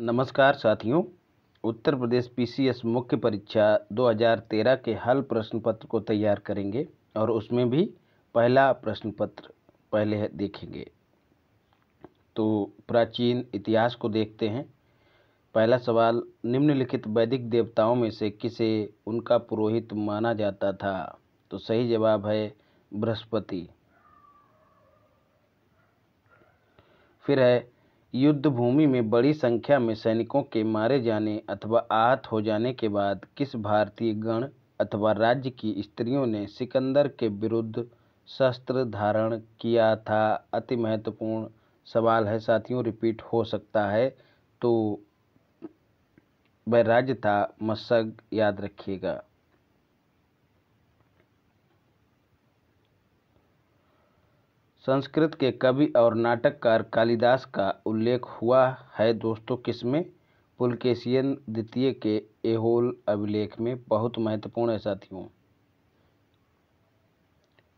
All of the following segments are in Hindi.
नमस्कार साथियों उत्तर प्रदेश पीसीएस मुख्य परीक्षा 2013 के हल प्रश्न पत्र को तैयार करेंगे और उसमें भी पहला प्रश्न पत्र पहले देखेंगे तो प्राचीन इतिहास को देखते हैं पहला सवाल निम्नलिखित वैदिक देवताओं में से किसे उनका पुरोहित माना जाता था तो सही जवाब है बृहस्पति फिर है युद्धभूमि में बड़ी संख्या में सैनिकों के मारे जाने अथवा आहत हो जाने के बाद किस भारतीय गण अथवा राज्य की स्त्रियों ने सिकंदर के विरुद्ध शस्त्र धारण किया था अति महत्वपूर्ण सवाल है साथियों रिपीट हो सकता है तो वह राज्य था मसग याद रखिएगा संस्कृत के कवि और नाटककार कालिदास का उल्लेख हुआ है दोस्तों किसमें पुलकेशियन द्वितीय के एहोल अभिलेख में बहुत महत्वपूर्ण है साथियों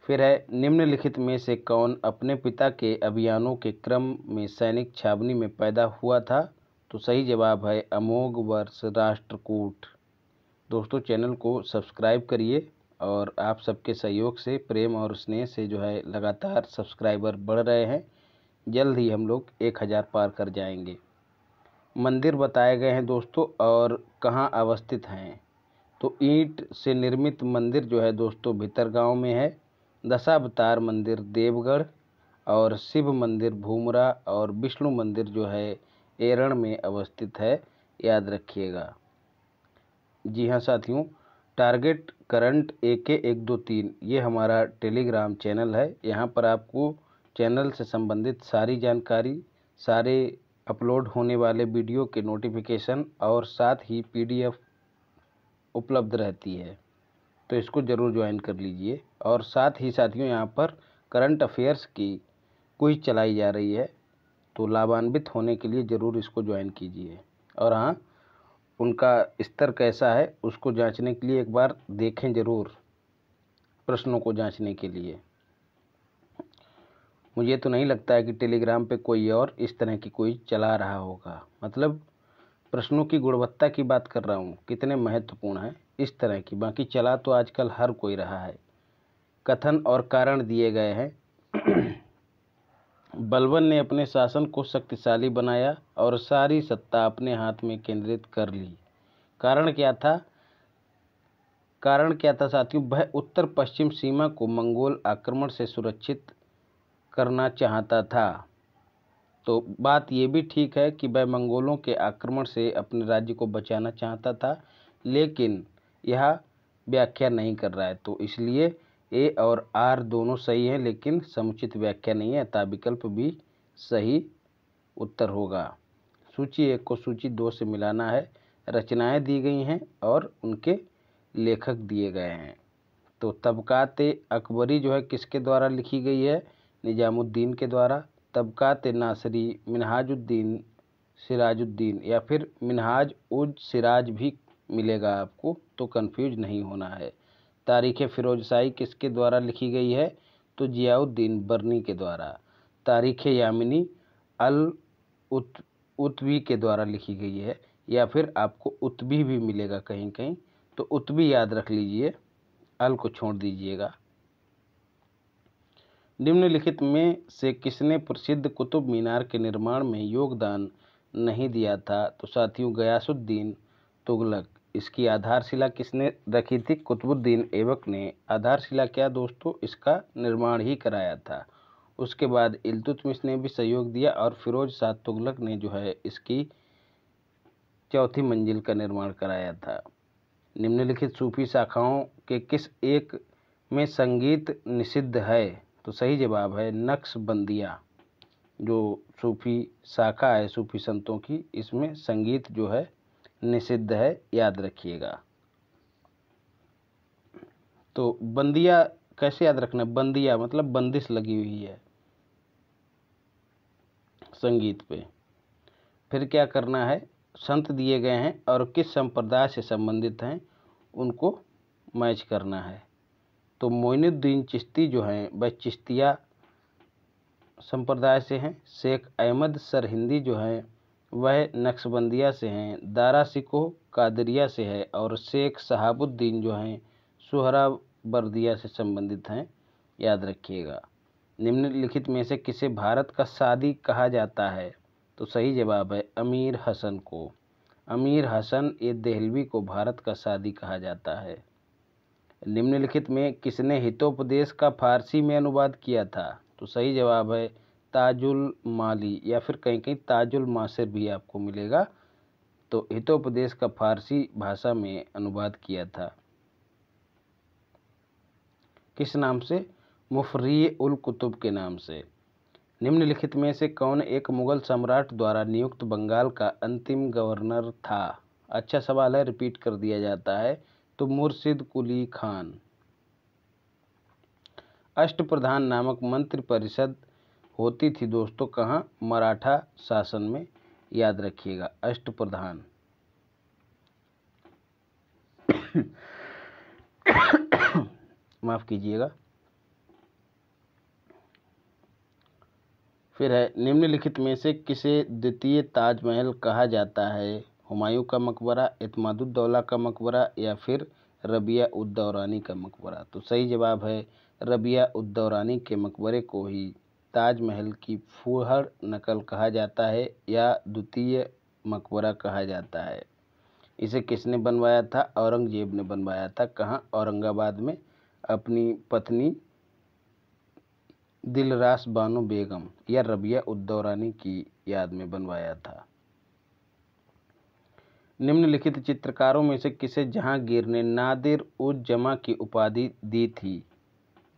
फिर है निम्नलिखित में से कौन अपने पिता के अभियानों के क्रम में सैनिक छावनी में पैदा हुआ था तो सही जवाब है अमोघ वर्ष राष्ट्रकूट दोस्तों चैनल को सब्सक्राइब करिए और आप सबके सहयोग से प्रेम और स्नेह से जो है लगातार सब्सक्राइबर बढ़ रहे हैं जल्द ही हम लोग एक हज़ार पार कर जाएंगे मंदिर बताए गए हैं दोस्तों और कहाँ अवस्थित हैं तो ईंट से निर्मित मंदिर जो है दोस्तों भीतर गांव में है दशावतार मंदिर देवगढ़ और शिव मंदिर भूमरा और विष्णु मंदिर जो है एरण में अवस्थित है याद रखिएगा जी हाँ साथियों टारगेट करंट एक एक दो तीन ये हमारा टेलीग्राम चैनल है यहाँ पर आपको चैनल से संबंधित सारी जानकारी सारे अपलोड होने वाले वीडियो के नोटिफिकेशन और साथ ही पीडीएफ उपलब्ध रहती है तो इसको ज़रूर ज्वाइन कर लीजिए और साथ ही साथियों यहाँ पर करंट अफेयर्स की कोई चलाई जा रही है तो लाभान्वित होने के लिए ज़रूर इसको ज्वाइन कीजिए और हाँ उनका स्तर कैसा है उसको जांचने के लिए एक बार देखें ज़रूर प्रश्नों को जांचने के लिए मुझे तो नहीं लगता है कि टेलीग्राम पे कोई और इस तरह की कोई चला रहा होगा मतलब प्रश्नों की गुणवत्ता की बात कर रहा हूँ कितने महत्वपूर्ण हैं इस तरह की बाकी चला तो आजकल हर कोई रहा है कथन और कारण दिए गए हैं बलबन ने अपने शासन को शक्तिशाली बनाया और सारी सत्ता अपने हाथ में केंद्रित कर ली कारण क्या था कारण क्या था साथियों वह उत्तर पश्चिम सीमा को मंगोल आक्रमण से सुरक्षित करना चाहता था तो बात ये भी ठीक है कि वह मंगोलों के आक्रमण से अपने राज्य को बचाना चाहता था लेकिन यह व्याख्या नहीं कर रहा है तो इसलिए ए और आर दोनों सही हैं लेकिन समुचित व्याख्या नहीं है अतः विकल्प भी सही उत्तर होगा सूची एक को सूची दो से मिलाना है रचनाएं दी गई हैं और उनके लेखक दिए गए हैं तो तबक़ात अकबरी जो है किसके द्वारा लिखी गई है निजामुद्दीन के द्वारा तबक़ात नासरी मिनहाजुद्दीन सिराजुद्दीन या फिर मिनहाज उज सिराज भी मिलेगा आपको तो कंफ्यूज नहीं होना है तारीख़ फ़िरोज़शाही किसके द्वारा लिखी गई है तो जियाउद्दीन बर्नी के द्वारा तारीख़ यामिनी अल उत उत्वी के द्वारा लिखी गई है या फिर आपको उत्वी भी मिलेगा कहीं कहीं तो उत्वी याद रख लीजिए अल को छोड़ दीजिएगा निम्नलिखित में से किसने प्रसिद्ध कुतुब मीनार के निर्माण में योगदान नहीं दिया था तो साथियों गयासुद्दीन तुगलक इसकी आधारशिला किसने रखी थी कुतुबुद्दीन ऐबक ने आधारशिला क्या दोस्तों इसका निर्माण ही कराया था उसके बाद इल्तुतमिश ने भी सहयोग दिया और फिरोज शाह तुगलक ने जो है इसकी चौथी मंजिल का निर्माण कराया था निम्नलिखित सूफी शाखाओं के किस एक में संगीत निषिद्ध है तो सही जवाब है नक्शबंदिया जो सूफी शाखा है सूफी संतों की इसमें संगीत जो है निषिद्ध है याद रखिएगा तो बंदिया कैसे याद रखना बंदिया मतलब बंदिश लगी हुई है संगीत पे फिर क्या करना है संत दिए गए हैं और किस संप्रदाय से संबंधित हैं उनको मैच करना है तो मोइनुद्दीन चिश्ती जो हैं वह चिश्तिया संप्रदाय से हैं शेख अहमद सर हिंदी जो हैं वह नक्शबंदिया से हैं दारा सिको कादरिया से है और शेख शहाबुद्दीन जो हैं सुहरा बर्दिया से संबंधित हैं याद रखिएगा निम्नलिखित में से किसे भारत का सादी कहा जाता है तो सही जवाब है अमीर हसन को अमीर हसन ए दहलवी को भारत का सादी कहा जाता है निम्नलिखित में किसने हितोपदेश का फारसी में अनुवाद किया था तो सही जवाब है ताजुल माली या फिर कहीं कहीं ताजुल मासिर भी आपको मिलेगा तो हितोपदेश का फारसी भाषा में अनुवाद किया था किस नाम से मुफरी उल कुतुब के नाम से निम्नलिखित में से कौन एक मुग़ल सम्राट द्वारा नियुक्त बंगाल का अंतिम गवर्नर था अच्छा सवाल है रिपीट कर दिया जाता है तो मुर्शिद कुली खान अष्ट प्रधान नामक मंत्रिपरिषद होती थी दोस्तों कहाँ मराठा शासन में याद रखिएगा अष्ट प्रधान माफ कीजिएगा फिर है निम्नलिखित में से किसे द्वितीय ताजमहल कहा जाता है हुमायूं का मकबरा इतमादुद्दौला का मकबरा या फिर रबिया उद्दौरानी का मकबरा तो सही जवाब है रबिया उद्दौरानी के मकबरे को ही ताजमहल की फूहड़ नकल कहा जाता है या द्वितीय मकबरा कहा जाता है इसे किसने बनवाया था औरंगज़ेब ने बनवाया था कहाँ औरंगाबाद में अपनी पत्नी दिलरास बानो बेगम या रबिया उद्दौरानी की याद में बनवाया था निम्नलिखित चित्रकारों में से किसे जहांगीर ने नादिर उज जमा की उपाधि दी थी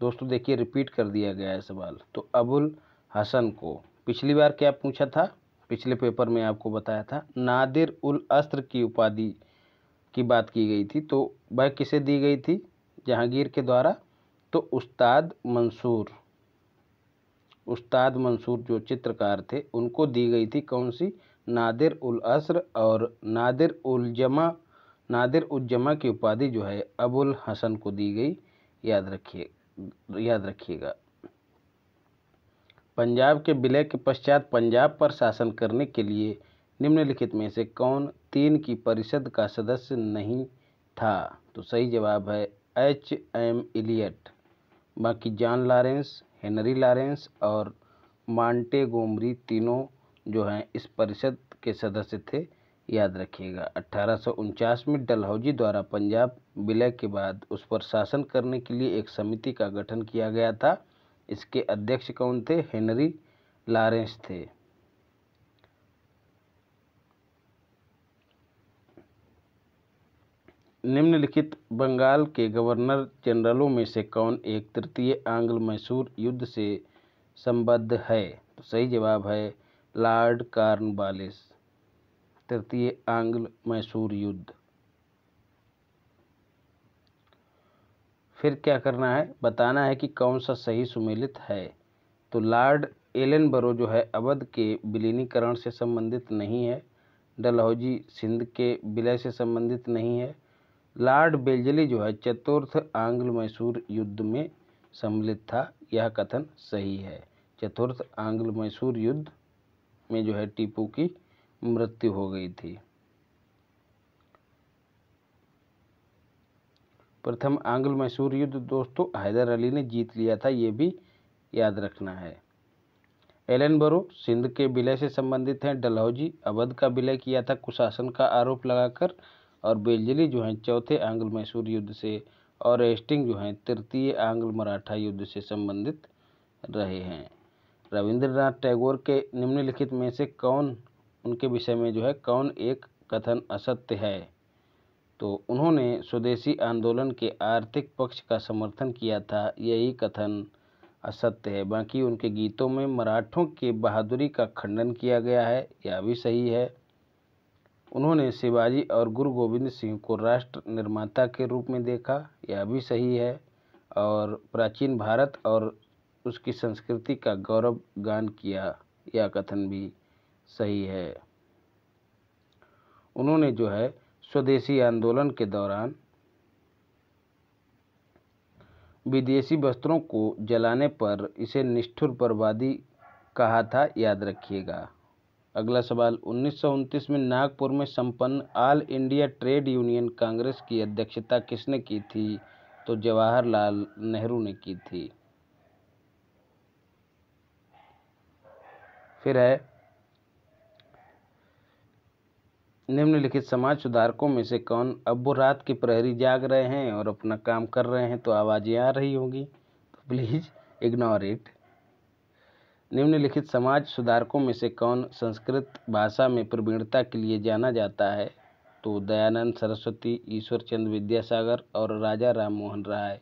दोस्तों देखिए रिपीट कर दिया गया है सवाल तो अबुल हसन को पिछली बार क्या पूछा था पिछले पेपर में आपको बताया था नादिर उल अस्त्र की उपाधि की बात की गई थी तो वह किसे दी गई थी जहांगीर के द्वारा तो उस्ताद मंसूर उस्ताद मंसूर जो चित्रकार थे उनको दी गई थी कौन सी नादिर उल अस्र और नादिर उलजमा नादिर उजमा की उपाधि जो है अबुल हसन को दी गई याद रखिए याद रखिएगा पंजाब के विलय के पश्चात पंजाब पर शासन करने के लिए निम्नलिखित में से कौन तीन की परिषद का सदस्य नहीं था तो सही जवाब है एच एम इलियट बाकी जॉन लॉरेंस हेनरी लॉरेंस और मांटे गोमरी तीनों जो हैं इस परिषद के सदस्य थे याद रखिएगा अठारह में डलहौजी द्वारा पंजाब विलय के बाद उस पर शासन करने के लिए एक समिति का गठन किया गया था इसके अध्यक्ष कौन थे हेनरी लारेंस थे निम्नलिखित बंगाल के गवर्नर जनरलों में से कौन एक तृतीय आंग्ल मैसूर युद्ध से संबद्ध है तो सही जवाब है लॉर्ड कार्नवालिस तृतीय आंग्ल मैसूर युद्ध फिर क्या करना है बताना है कि कौन सा सही सुमेलित है तो लॉर्ड बरो जो है अवध के विलीनीकरण से संबंधित नहीं है डलहौजी सिंध के विलय से संबंधित नहीं है लॉर्ड बेल्जली जो है चतुर्थ आंग्ल मैसूर युद्ध में सम्मिलित था यह कथन सही है चतुर्थ आंग्ल मैसूर युद्ध में जो है टीपू की मृत्यु हो गई थी प्रथम आंग्ल मैसूर युद्ध दोस्तों हैदर अली ने जीत लिया था ये भी याद रखना है एलन बरो सिंध के विलय से संबंधित हैं डलहौजी अवध का विलय किया था कुशासन का आरोप लगाकर और बेलजली जो हैं चौथे आंग्ल मैसूर युद्ध से और एस्टिंग जो हैं तृतीय आंग्ल मराठा युद्ध से संबंधित रहे हैं रविंद्रनाथ टैगोर के निम्नलिखित में से कौन उनके विषय में जो है कौन एक कथन असत्य है तो उन्होंने स्वदेशी आंदोलन के आर्थिक पक्ष का समर्थन किया था यही कथन असत्य है बाकी उनके गीतों में मराठों के बहादुरी का खंडन किया गया है यह भी सही है उन्होंने शिवाजी और गुरु गोविंद सिंह को राष्ट्र निर्माता के रूप में देखा यह भी सही है और प्राचीन भारत और उसकी संस्कृति का गौरव गान किया यह कथन भी सही है उन्होंने जो है स्वदेशी आंदोलन के दौरान विदेशी वस्त्रों को जलाने पर इसे निष्ठुर बर्बादी कहा था याद रखिएगा अगला सवाल उन्नीस में नागपुर में संपन्न All India Trade Union Congress की अध्यक्षता किसने की थी तो जवाहरलाल नेहरू ने की थी फिर है निम्नलिखित समाज सुधारकों में से कौन अब वो रात की प्रहरी जाग रहे हैं और अपना काम कर रहे हैं तो आवाज़ें आ रही होंगी तो प्लीज़ इग्नोर इट निम्नलिखित समाज सुधारकों में से कौन संस्कृत भाषा में प्रवीणता के लिए जाना जाता है तो दयानंद सरस्वती ईश्वरचंद विद्यासागर और राजा राम मोहन राय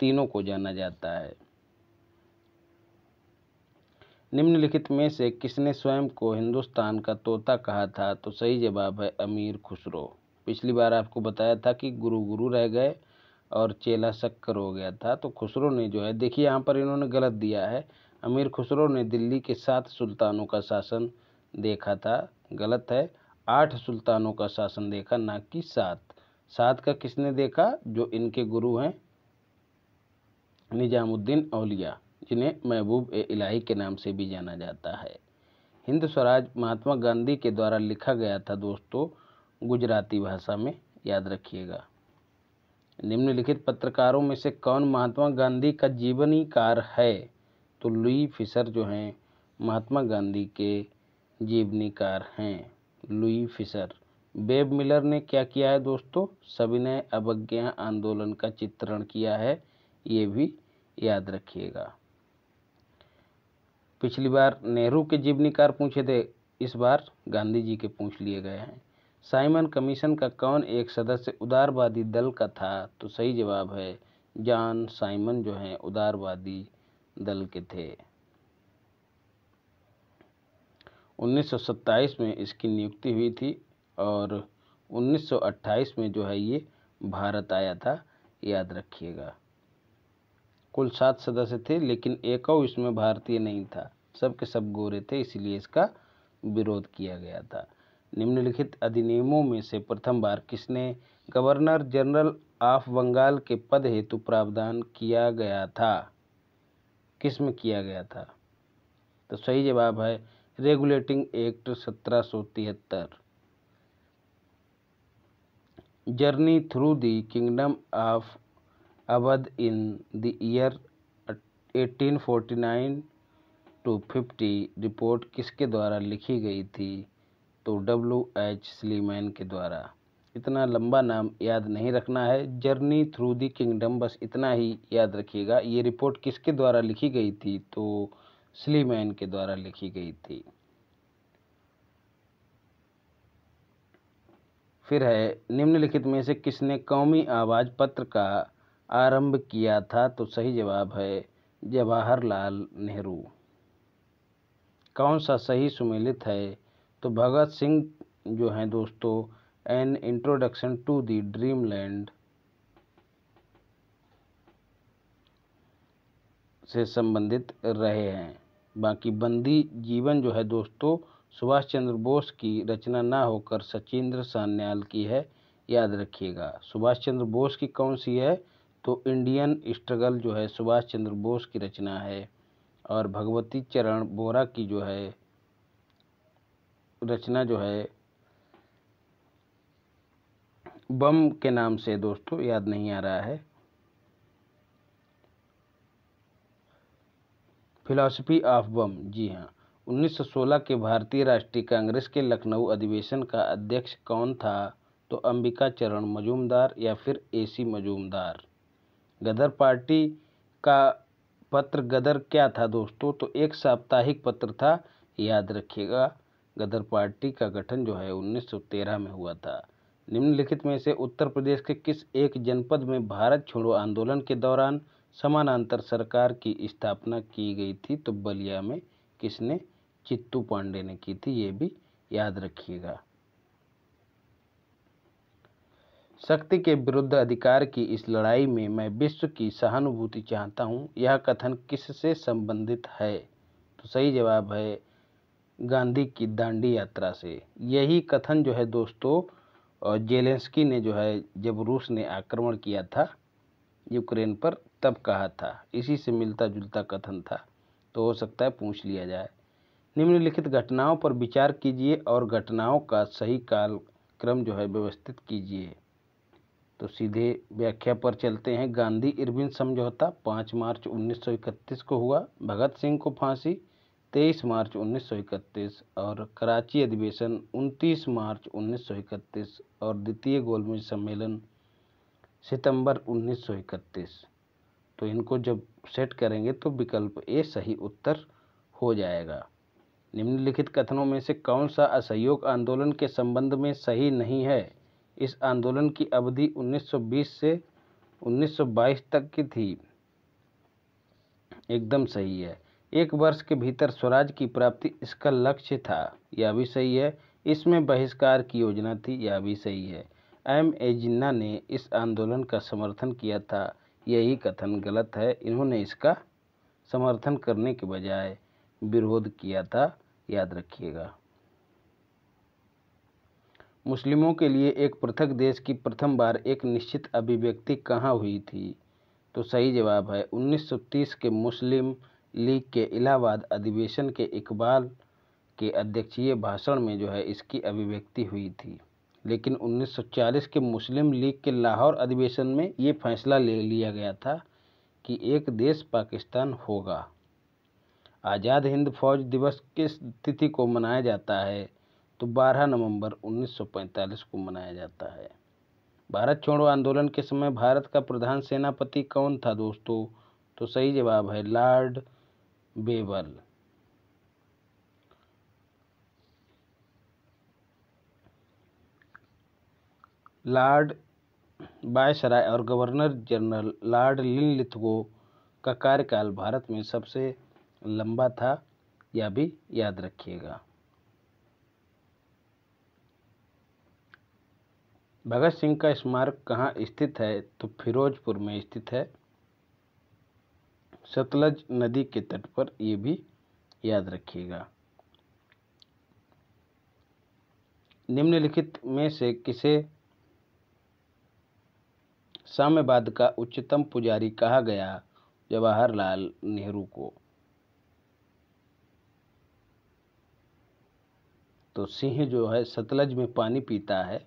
तीनों को जाना जाता है निम्नलिखित में से किसने स्वयं को हिंदुस्तान का तोता कहा था तो सही जवाब है अमीर खुसरो पिछली बार आपको बताया था कि गुरु गुरु रह गए और चेला शक्कर हो गया था तो खुसरो ने जो है देखिए यहाँ पर इन्होंने गलत दिया है अमीर खुसरो ने दिल्ली के सात सुल्तानों का शासन देखा था गलत है आठ सुल्तानों का शासन देखा ना कि सात सात का किसने देखा जो इनके गुरु हैं निजामुद्दीन औलिया जिन्हें महबूब ए इलाही के नाम से भी जाना जाता है हिंद स्वराज महात्मा गांधी के द्वारा लिखा गया था दोस्तों गुजराती भाषा में याद रखिएगा निम्नलिखित पत्रकारों में से कौन महात्मा गांधी का जीवनीकार है तो लुई फिशर जो हैं महात्मा गांधी के जीवनीकार हैं लुई फिशर बेब मिलर ने क्या किया है दोस्तों सविनय अवज्ञा आंदोलन का चित्रण किया है ये भी याद रखिएगा पिछली बार नेहरू के जीवनीकार पूछे थे इस बार गांधी जी के पूछ लिए गए हैं साइमन कमीशन का कौन एक सदस्य उदारवादी दल का था तो सही जवाब है जॉन साइमन जो हैं उदारवादी दल के थे 1927 में इसकी नियुक्ति हुई थी और 1928 में जो है ये भारत आया था याद रखिएगा कुल सात सदस्य थे लेकिन एकव इसमें भारतीय नहीं था सब के सब गोरे थे इसलिए इसका विरोध किया गया था निम्नलिखित अधिनियमों में से प्रथम बार किसने गवर्नर जनरल ऑफ बंगाल के पद हेतु प्रावधान किया गया था किस में किया गया था तो सही जवाब है रेगुलेटिंग एक्ट सत्रह सौ तिहत्तर journey through the kingdom of Awadh in the year eighteen forty nine to fifty report किसके द्वारा लिखी गई थी तो डब्ल्यू एच स्लीमैन के द्वारा इतना लंबा नाम याद नहीं रखना है जर्नी थ्रू दी किंगडम बस इतना ही याद रखिएगा ये रिपोर्ट किसके द्वारा लिखी गई थी तो स्लीमैन के द्वारा लिखी गई थी फिर है निम्नलिखित में से किसने कौमी आवाज़ पत्र का आरंभ किया था तो सही जवाब है जवाहरलाल नेहरू कौन सा सही सुमेलित है तो भगत सिंह जो हैं दोस्तों an introduction to the land से संबंधित रहे हैं बाकी बंदी जीवन जो है दोस्तों सुभाष चंद्र बोस की रचना ना होकर सचिंद्र सान्याल की है याद रखिएगा सुभाष चंद्र बोस की कौन सी है तो इंडियन स्ट्रगल जो है सुभाष चंद्र बोस की रचना है और भगवती चरण बोरा की जो है रचना जो है बम के नाम से दोस्तों याद नहीं आ रहा है फिलॉसफी ऑफ बम जी हाँ 1916 के भारतीय राष्ट्रीय कांग्रेस के लखनऊ अधिवेशन का अध्यक्ष कौन था तो अंबिका चरण मजूमदार या फिर एसी मजूमदार गदर पार्टी का पत्र गदर क्या था दोस्तों तो एक साप्ताहिक पत्र था याद रखिएगा गदर पार्टी का गठन जो है 1913 में हुआ था निम्नलिखित में से उत्तर प्रदेश के किस एक जनपद में भारत छोड़ो आंदोलन के दौरान समानांतर सरकार की स्थापना की गई थी तो बलिया में किसने चित्तू पांडे ने की थी ये भी याद रखिएगा शक्ति के विरुद्ध अधिकार की इस लड़ाई में मैं विश्व की सहानुभूति चाहता हूँ यह कथन किससे संबंधित है तो सही जवाब है गांधी की दांडी यात्रा से यही कथन जो है दोस्तों और जेलेंस्की ने जो है जब रूस ने आक्रमण किया था यूक्रेन पर तब कहा था इसी से मिलता जुलता कथन था तो हो सकता है पूछ लिया जाए निम्नलिखित घटनाओं पर विचार कीजिए और घटनाओं का सही काल क्रम जो है व्यवस्थित कीजिए तो सीधे व्याख्या पर चलते हैं गांधी इरविन समझौता पाँच मार्च 1931 को हुआ भगत सिंह को फांसी तेईस मार्च 1931 और कराची अधिवेशन 29 मार्च 1931 और द्वितीय गोलमेज सम्मेलन सितंबर 1931 तो इनको जब सेट करेंगे तो विकल्प ए सही उत्तर हो जाएगा निम्नलिखित कथनों में से कौन सा असहयोग आंदोलन के संबंध में सही नहीं है इस आंदोलन की अवधि 1920 से 1922 तक की थी एकदम सही है एक वर्ष के भीतर स्वराज की प्राप्ति इसका लक्ष्य था यह भी सही है इसमें बहिष्कार की योजना थी यह भी सही है एम ए जिन्ना ने इस आंदोलन का समर्थन किया था यही कथन गलत है इन्होंने इसका समर्थन करने के बजाय विरोध किया था याद रखिएगा मुस्लिमों के लिए एक पृथक देश की प्रथम बार एक निश्चित अभिव्यक्ति कहाँ हुई थी तो सही जवाब है 1930 के मुस्लिम लीग के इलाहाबाद अधिवेशन के इकबाल के अध्यक्षीय भाषण में जो है इसकी अभिव्यक्ति हुई थी लेकिन 1940 के मुस्लिम लीग के लाहौर अधिवेशन में ये फैसला ले लिया गया था कि एक देश पाकिस्तान होगा आज़ाद हिंद फौज दिवस किस तिथि को मनाया जाता है तो 12 नवंबर 1945 को मनाया जाता है भारत छोड़ो आंदोलन के समय भारत का प्रधान सेनापति कौन था दोस्तों तो सही जवाब है लॉर्ड बेबल लॉर्ड बायसराय और गवर्नर जनरल लॉर्ड लिनलिथगो का कार्यकाल भारत में सबसे लंबा था यह या भी याद रखिएगा भगत सिंह का स्मारक कहाँ स्थित है तो फिरोजपुर में स्थित है सतलज नदी के तट पर ये भी याद रखिएगा निम्नलिखित में से किसे साम्यवाद का उच्चतम पुजारी कहा गया जवाहरलाल नेहरू को तो सिंह जो है सतलज में पानी पीता है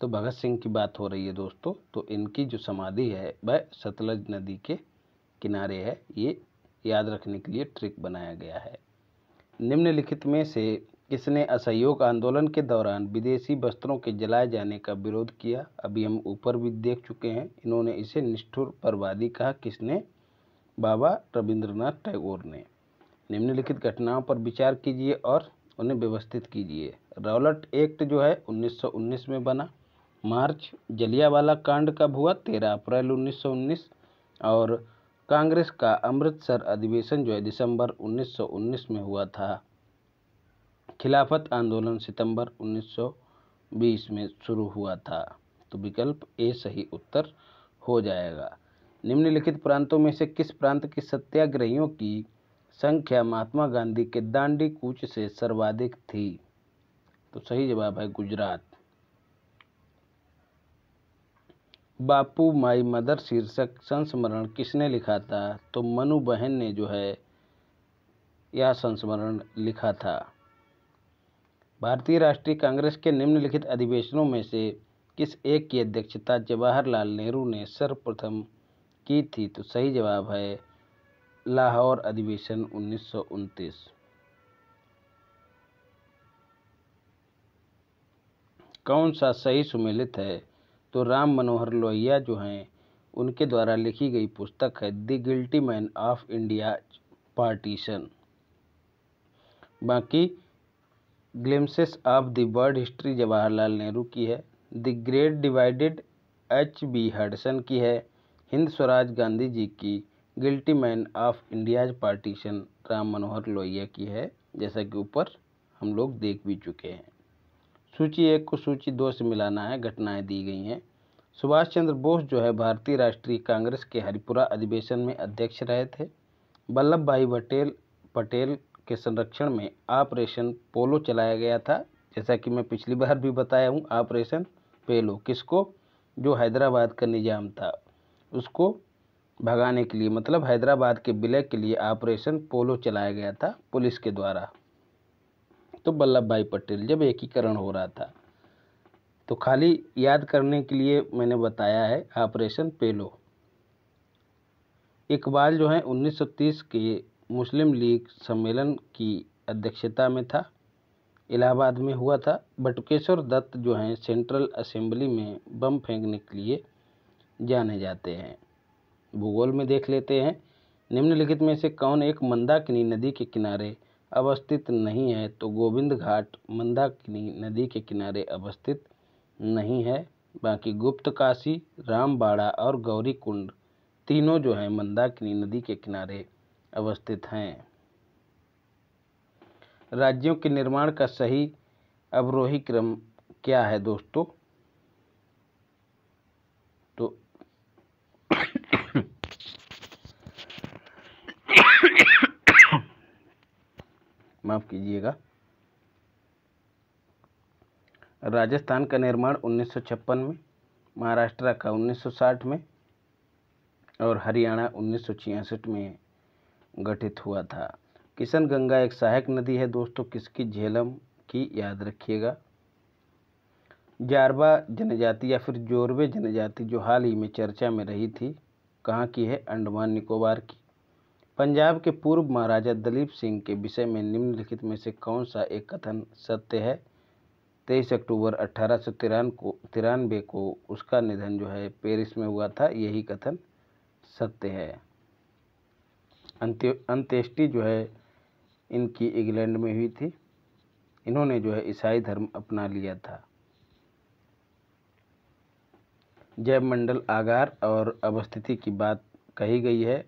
तो भगत सिंह की बात हो रही है दोस्तों तो इनकी जो समाधि है वह सतलज नदी के किनारे है ये याद रखने के लिए ट्रिक बनाया गया है निम्नलिखित में से किसने असहयोग आंदोलन के दौरान विदेशी वस्त्रों के जलाए जाने का विरोध किया अभी हम ऊपर भी देख चुके हैं इन्होंने इसे निष्ठुर परवादी कहा किसने बाबा रविंद्रनाथ टैगोर ने निम्नलिखित घटनाओं पर विचार कीजिए और उन्हें व्यवस्थित कीजिए रौलट एक्ट जो है 1919 में बना मार्च जलियावाला कांड कब हुआ तेरह अप्रैल 1919 और कांग्रेस का अमृतसर अधिवेशन जो है दिसंबर 1919 में हुआ था खिलाफत आंदोलन सितंबर 1920 में शुरू हुआ था तो विकल्प ए सही उत्तर हो जाएगा निम्नलिखित प्रांतों में से किस प्रांत के सत्याग्रहियों की संख्या महात्मा गांधी के दांडी कूच से सर्वाधिक थी तो सही जवाब है गुजरात बापू माई मदर शीर्षक संस्मरण किसने लिखा था तो मनु बहन ने जो है यह संस्मरण लिखा था भारतीय राष्ट्रीय कांग्रेस के निम्नलिखित अधिवेशनों में से किस एक की अध्यक्षता जवाहरलाल नेहरू ने सर्वप्रथम की थी तो सही जवाब है लाहौर अधिवेशन उन्नीस कौन सा सही सुमेलित है तो राम मनोहर लोहिया जो हैं उनके द्वारा लिखी गई पुस्तक है the guilty man of India partition बाकी glimpses of the world history Jawaharlal Nehru की है the great divided H B Hudson की है हिंद स्वराज गांधी जी की guilty man of India's partition Ram Manohar Lohia की है जैसा कि ऊपर हम लोग देख भी चुके हैं सूची एक को सूची दो से मिलाना है घटनाएं दी गई हैं सुभाष चंद्र बोस जो है भारतीय राष्ट्रीय कांग्रेस के हरिपुरा अधिवेशन में अध्यक्ष रहे थे वल्लभ भाई पटेल पटेल के संरक्षण में ऑपरेशन पोलो चलाया गया था जैसा कि मैं पिछली बार भी बताया हूँ ऑपरेशन पेलो किसको जो हैदराबाद का निज़ाम था उसको भगाने के लिए मतलब हैदराबाद के विलय के लिए ऑपरेशन पोलो चलाया गया था पुलिस के द्वारा तो वल्लभ भाई पटेल जब एकीकरण हो रहा था तो खाली याद करने के लिए मैंने बताया है ऑपरेशन पेलो इकबाल जो है 1930 के मुस्लिम लीग सम्मेलन की अध्यक्षता में था इलाहाबाद में हुआ था बटुकेश्वर दत्त जो हैं सेंट्रल असेंबली में बम फेंकने के लिए जाने जाते हैं भूगोल में देख लेते हैं निम्नलिखित में से कौन एक मंदाकिनी नदी के किनारे अवस्थित नहीं है तो गोविंद घाट मंदाकिनी नदी के किनारे अवस्थित नहीं है बाकी गुप्त काशी रामबाड़ा और गौरी कुंड तीनों जो हैं मंदाकिनी नदी के किनारे अवस्थित हैं राज्यों के निर्माण का सही अवरोही क्रम क्या है दोस्तों माफ़ कीजिएगा राजस्थान का निर्माण 1956 में महाराष्ट्र का 1960 में और हरियाणा उन्नीस में गठित हुआ था किशन गंगा एक सहायक नदी है दोस्तों किसकी झेलम की याद रखिएगा जारवा जनजाति या फिर जोरवे जनजाति जो हाल ही में चर्चा में रही थी कहाँ की है अंडमान निकोबार की पंजाब के पूर्व महाराजा दलीप सिंह के विषय में निम्नलिखित में से कौन सा एक कथन सत्य है तेईस अक्टूबर अट्ठारह सौ को तिरानबे को उसका निधन जो है पेरिस में हुआ था यही कथन सत्य है अंत्येष्टि जो है इनकी इंग्लैंड में हुई थी इन्होंने जो है ईसाई धर्म अपना लिया था जयमंडल आगार और अवस्थिति की बात कही गई है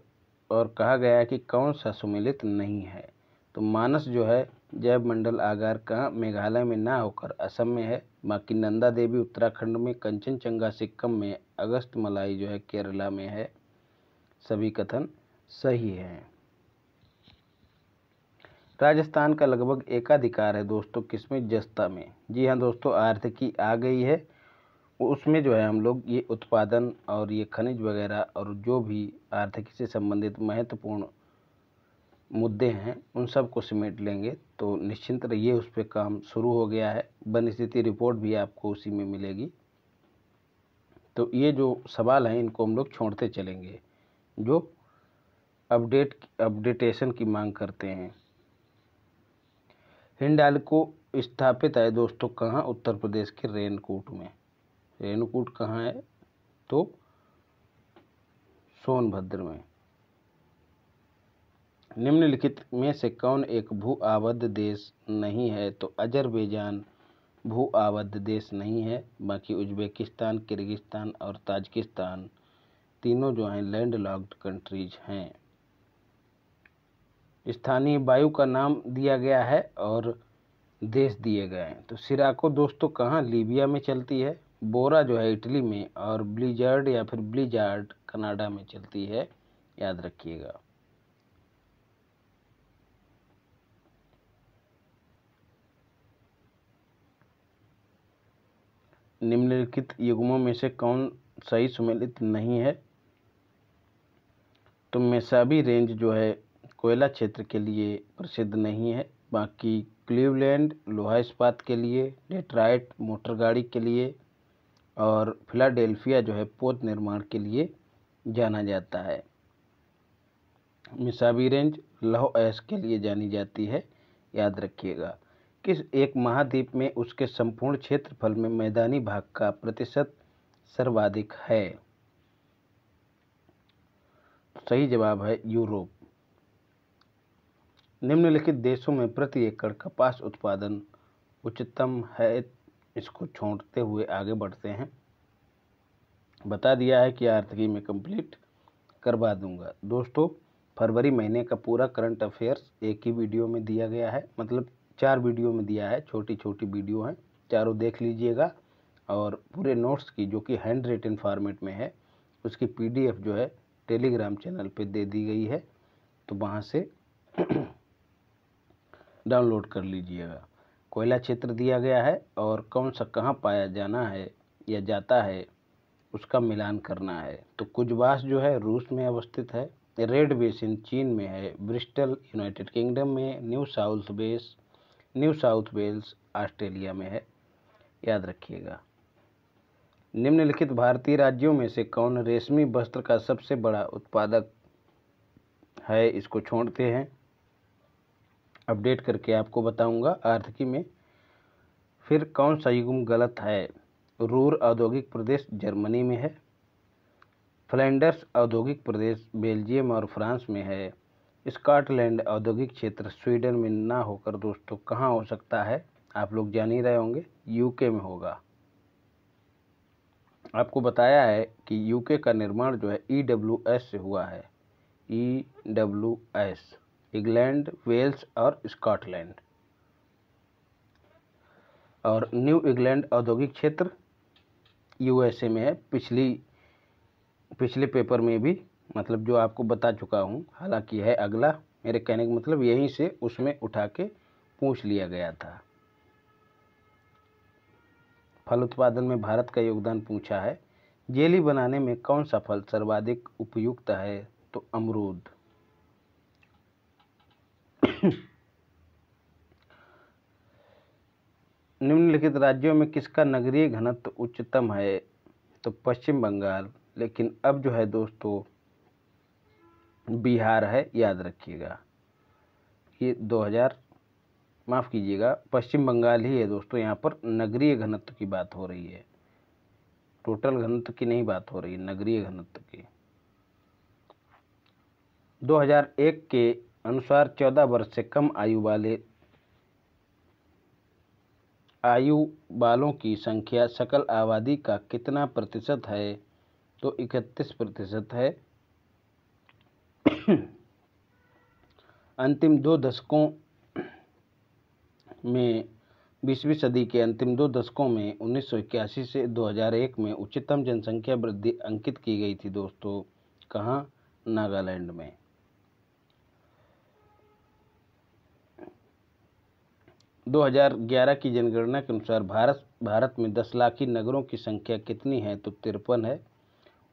और कहा गया है कि कौन सा सुमिलित नहीं है तो मानस जो है जैव मंडल आगार का मेघालय में ना होकर असम में है बाकी नंदा देवी उत्तराखंड में चंगा सिक्किम में अगस्त मलाई जो है केरला में है सभी कथन सही हैं राजस्थान का लगभग एकाधिकार है दोस्तों किसमें जस्ता में जी हाँ दोस्तों आर्थिकी आ गई है उसमें जो है हम लोग ये उत्पादन और ये खनिज वगैरह और जो भी आर्थिक से संबंधित महत्वपूर्ण मुद्दे हैं उन सब को समेट लेंगे तो निश्चिंत रहिए उस पर काम शुरू हो गया है वन स्थिति रिपोर्ट भी आपको उसी में मिलेगी तो ये जो सवाल हैं इनको हम लोग छोड़ते चलेंगे जो अपडेट अपडेटेशन की मांग करते हैं हिंडाल को स्थापित है दोस्तों कहाँ उत्तर प्रदेश के रेनकोट में रेणुकूट कहाँ है तो सोनभद्र में निम्नलिखित में से कौन एक भू आबद्ध देश नहीं है तो अजरबैजान भू आबद्ध देश नहीं है बाकी उज्बेकिस्तान किर्गिस्तान और ताजकिस्तान तीनों जो हैं लैंड लॉक्ड कंट्रीज हैं स्थानीय वायु का नाम दिया गया है और देश दिए गए हैं तो सिराको दोस्तों कहाँ लीबिया में चलती है बोरा जो है इटली में और ब्लीजर्ड या फिर ब्लीजार्ड कनाडा में चलती है याद रखिएगा निम्नलिखित युग्मों में से कौन सही सुमेलित नहीं है तो मेसाबी रेंज जो है कोयला क्षेत्र के लिए प्रसिद्ध नहीं है बाकी क्लीवलैंड लोहा इस्पात के लिए डेट्राइट मोटर गाड़ी के लिए और फिलाडेल्फिया जो है पोत निर्माण के लिए जाना जाता है मिसाबी रेंज लौह ऐस के लिए जानी जाती है याद रखिएगा किस एक महाद्वीप में उसके संपूर्ण क्षेत्रफल में मैदानी भाग का प्रतिशत सर्वाधिक है सही जवाब है यूरोप निम्नलिखित देशों में प्रति एकड़ कपास उत्पादन उच्चतम है इसको छोड़ते हुए आगे बढ़ते हैं बता दिया है कि आर्थिकी में कंप्लीट करवा दूंगा दोस्तों फरवरी महीने का पूरा करंट अफेयर्स एक ही वीडियो में दिया गया है मतलब चार वीडियो में दिया है छोटी छोटी वीडियो हैं चारों देख लीजिएगा और पूरे नोट्स की जो कि हैंड रिटन फॉर्मेट में है उसकी पीडीएफ जो है टेलीग्राम चैनल पे दे दी गई है तो वहाँ से डाउनलोड कर लीजिएगा कोयला क्षेत्र दिया गया है और कौन सा कहाँ पाया जाना है या जाता है उसका मिलान करना है तो कुजवास जो है रूस में अवस्थित है रेड बेसिन चीन में है ब्रिस्टल यूनाइटेड किंगडम में New South base New South Wales Australia में है याद रखिएगा निम्नलिखित भारतीय राज्यों में से कौन रेशमी वस्त्र का सबसे बड़ा उत्पादक है इसको छोड़ते हैं अपडेट करके आपको बताऊंगा आर्थिकी में फिर कौन सा युग्म गलत है रूर औद्योगिक प्रदेश जर्मनी में है फ्लैंडर्स औद्योगिक प्रदेश बेल्जियम और फ्रांस में है स्कॉटलैंड औद्योगिक क्षेत्र स्वीडन में ना होकर दोस्तों कहाँ हो सकता है आप लोग जान ही रहे होंगे यूके में होगा आपको बताया है कि यूके का निर्माण जो है ई डब्ल्यू एस से हुआ है E W S England Wales और स्कॉटलैंड और न्यू इंग्लैंड औद्योगिक क्षेत्र यूएसए में है पिछली पिछले पेपर में भी मतलब जो आपको बता चुका हूँ हालांकि है अगला मेरे कहने का मतलब यहीं से उसमें उठा के पूछ लिया गया था फल उत्पादन में भारत का योगदान पूछा है जेली बनाने में कौन सा फल सर्वाधिक उपयुक्त है तो अमरूद निम्नलिखित राज्यों में किसका नगरीय घनत्व उच्चतम है तो पश्चिम बंगाल लेकिन अब जो है दोस्तों बिहार है याद रखिएगा ये 2000 माफ़ कीजिएगा पश्चिम बंगाल ही है दोस्तों यहाँ पर नगरीय घनत्व की बात हो रही है टोटल घनत्व की नहीं बात हो रही नगरीय घनत्व की 2001 के अनुसार चौदह वर्ष से कम आयु वाले आयु बालों की संख्या सकल आबादी का कितना प्रतिशत है तो इकतीस प्रतिशत है अंतिम दो दशकों में बीसवीं सदी के अंतिम दो दशकों में उन्नीस से 2001 में उच्चतम जनसंख्या वृद्धि अंकित की गई थी दोस्तों कहाँ नागालैंड में 2011 की जनगणना के अनुसार भारत भारत में दस लाखी नगरों की संख्या कितनी है तो तिरपन है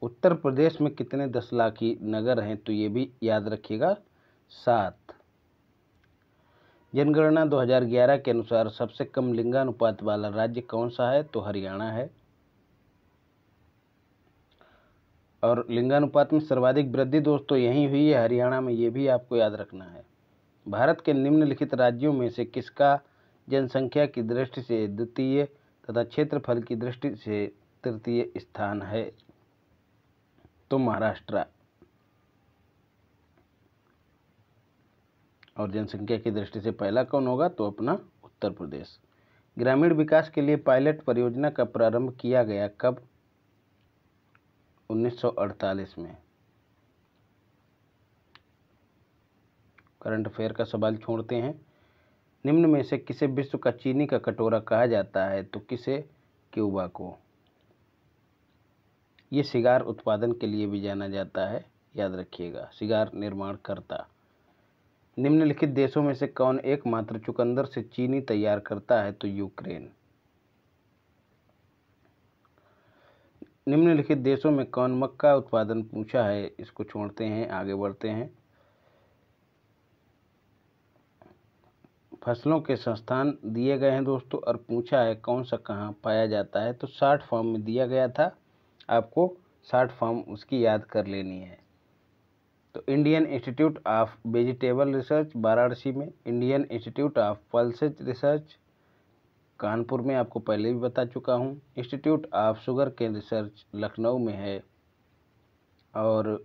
उत्तर प्रदेश में कितने दस लाखी नगर हैं तो ये भी याद रखिएगा सात जनगणना 2011 के अनुसार सबसे कम लिंगानुपात वाला राज्य कौन सा है तो हरियाणा है और लिंगानुपात में सर्वाधिक वृद्धि दोस्तों यही हुई है हरियाणा में ये भी आपको याद रखना है भारत के निम्नलिखित राज्यों में से किसका जनसंख्या की दृष्टि से द्वितीय तथा क्षेत्रफल की दृष्टि से तृतीय स्थान है तो महाराष्ट्र और जनसंख्या की दृष्टि से पहला कौन होगा तो अपना उत्तर प्रदेश ग्रामीण विकास के लिए पायलट परियोजना का प्रारंभ किया गया कब 1948 में करंट अफेयर का सवाल छोड़ते हैं निम्न में से किसे विश्व का चीनी का कटोरा कहा जाता है तो किसे क्यूबा को ये सिगार उत्पादन के लिए भी जाना जाता है याद रखिएगा सिगार निर्माणकर्ता निम्नलिखित देशों में से कौन एकमात्र चुकंदर से चीनी तैयार करता है तो यूक्रेन निम्नलिखित देशों में कौन मक्का उत्पादन पूछा है इसको छोड़ते हैं आगे बढ़ते हैं फसलों के संस्थान दिए गए हैं दोस्तों और पूछा है कौन सा कहाँ पाया जाता है तो शार्ट फॉर्म में दिया गया था आपको शार्ट फॉर्म उसकी याद कर लेनी है तो Indian Institute of Vegetable Research Varanasi में Indian Institute of Pulses Research Kanpur में आपको पहले भी बता चुका हूँ इंस्टीट्यूट ऑफ शुगर के रिसर्च लखनऊ में है और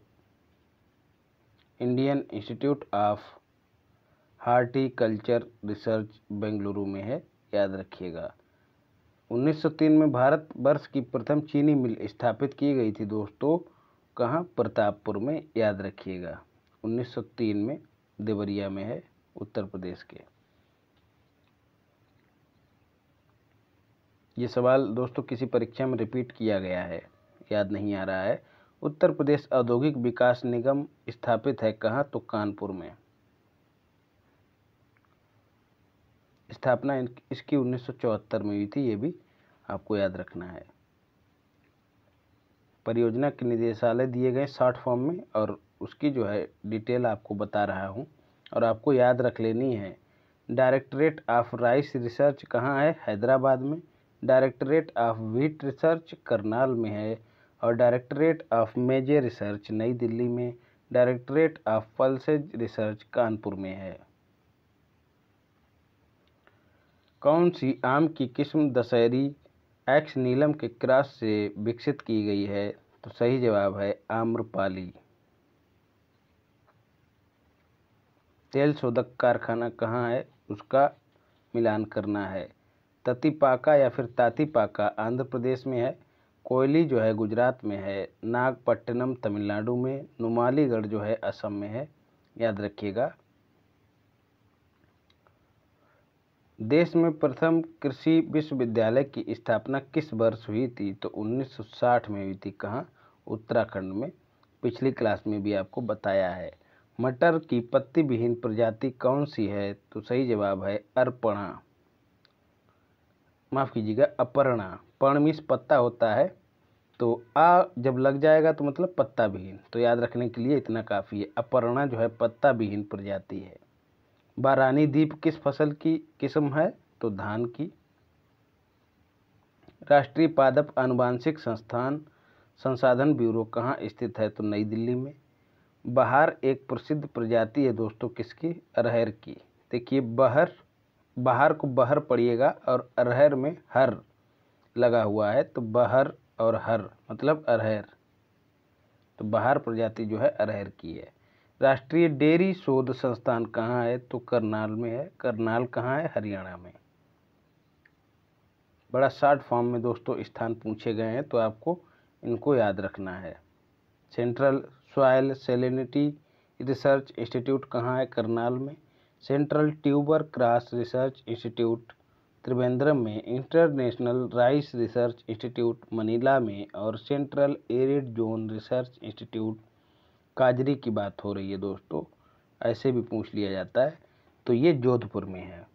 Indian Institute of Horticulture Research Bengaluru में है याद रखिएगा 1903 में भारत वर्ष की प्रथम चीनी मिल स्थापित की गई थी दोस्तों कहाँ प्रतापपुर में याद रखिएगा 1903 में देवरिया में है उत्तर प्रदेश के ये सवाल दोस्तों किसी परीक्षा में रिपीट किया गया है याद नहीं आ रहा है उत्तर प्रदेश औद्योगिक विकास निगम स्थापित है कहाँ तो कानपुर में स्थापना इसकी 1974 में हुई थी ये भी आपको याद रखना है परियोजना के निदेशालय दिए गए शॉर्ट फॉर्म में और उसकी जो है डिटेल आपको बता रहा हूँ और आपको याद रख लेनी है डायरेक्टरेट ऑफ राइस रिसर्च कहाँ है हैदराबाद में Directorate of Wheat Research Karnal में है और डायरेक्टरेट ऑफ मेजे रिसर्च नई दिल्ली में Directorate of Pulses Research Kanpur में है कौन सी आम की किस्म दशहरी एक्स नीलम के क्रॉस से विकसित की गई है तो सही जवाब है आम्रपाली तेल शोधक कारखाना कहाँ है उसका मिलान करना है ततीपाका या फिर तातीपाका आंध्र प्रदेश में है कोयली जो है गुजरात में है नागपट्टनम तमिलनाडु में नुमालीगढ़ जो है असम में है याद रखिएगा देश में प्रथम कृषि विश्वविद्यालय की स्थापना किस वर्ष हुई थी तो 1960 में हुई थी कहाँ उत्तराखंड में पिछली क्लास में भी आपको बताया है मटर की पत्ती विहीन प्रजाति कौन सी है तो सही जवाब है अर्पणा माफ़ कीजिएगा अपर्णा पण पत्ता होता है तो आ जब लग जाएगा तो मतलब पत्ता विहीन तो याद रखने के लिए इतना काफ़ी है अपर्णा जो है पत्ता विहीन प्रजाति है बारानी द्वीप किस फसल की किस्म है तो धान की राष्ट्रीय पादप आनुवांशिक संस्थान संसाधन ब्यूरो कहाँ स्थित है तो नई दिल्ली में बहार एक प्रसिद्ध प्रजाति है दोस्तों किसकी अरहर की देखिए बहर बहार को बहर पढ़िएगा और अरहर में हर लगा हुआ है तो बहर और हर मतलब अरहर तो बहार प्रजाति जो है अरहर की है राष्ट्रीय डेयरी शोध संस्थान कहाँ है तो करनाल में है करनाल कहाँ है हरियाणा में बड़ा शार्ट फॉर्म में दोस्तों स्थान पूछे गए हैं तो आपको इनको याद रखना है Central Soil Salinity Research Institute कहाँ है करनाल में Central Tuber Crops Research Institute Trivandrum में International Rice Research Institute Manila में और Central Arid Zone Research Institute काजरी की बात हो रही है दोस्तों ऐसे भी पूछ लिया जाता है तो ये जोधपुर में है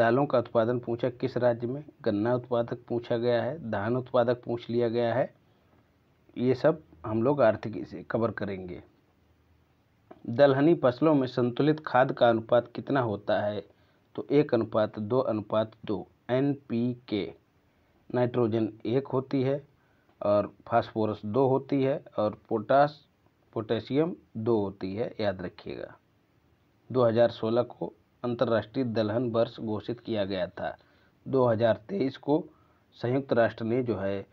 दालों का उत्पादन पूछा किस राज्य में गन्ना उत्पादक पूछा गया है धान उत्पादक पूछ लिया गया है ये सब हम लोग आर्थिकी से कवर करेंगे दलहनी फसलों में संतुलित खाद का अनुपात कितना होता है तो एक अनुपात दो अनुपात दो एन पी के नाइट्रोजन एक होती है और फास्फोरस दो होती है और पोटास पोटेशियम दो होती है याद रखिएगा 2016 को अंतर्राष्ट्रीय दलहन वर्ष घोषित किया गया था 2023 को संयुक्त राष्ट्र ने जो है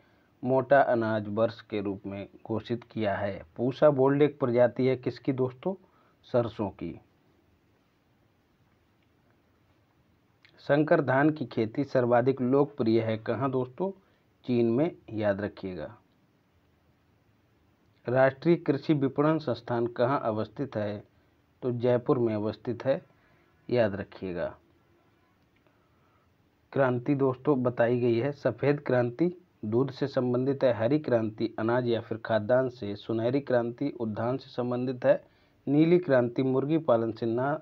मोटा अनाज वर्ष के रूप में घोषित किया है पूसा बोल्ड एक प्रजाति है किसकी दोस्तों सरसों की शंकर धान की खेती सर्वाधिक लोकप्रिय है कहाँ दोस्तों चीन में याद रखिएगा राष्ट्रीय कृषि विपणन संस्थान कहाँ अवस्थित है तो जयपुर में अवस्थित है याद रखिएगा क्रांति दोस्तों बताई गई है सफ़ेद क्रांति दूध से संबंधित है हरी क्रांति अनाज या फिर खाद्यान्न से सुनहरी क्रांति उद्यान से संबंधित है नीली क्रांति मुर्गी पालन से ना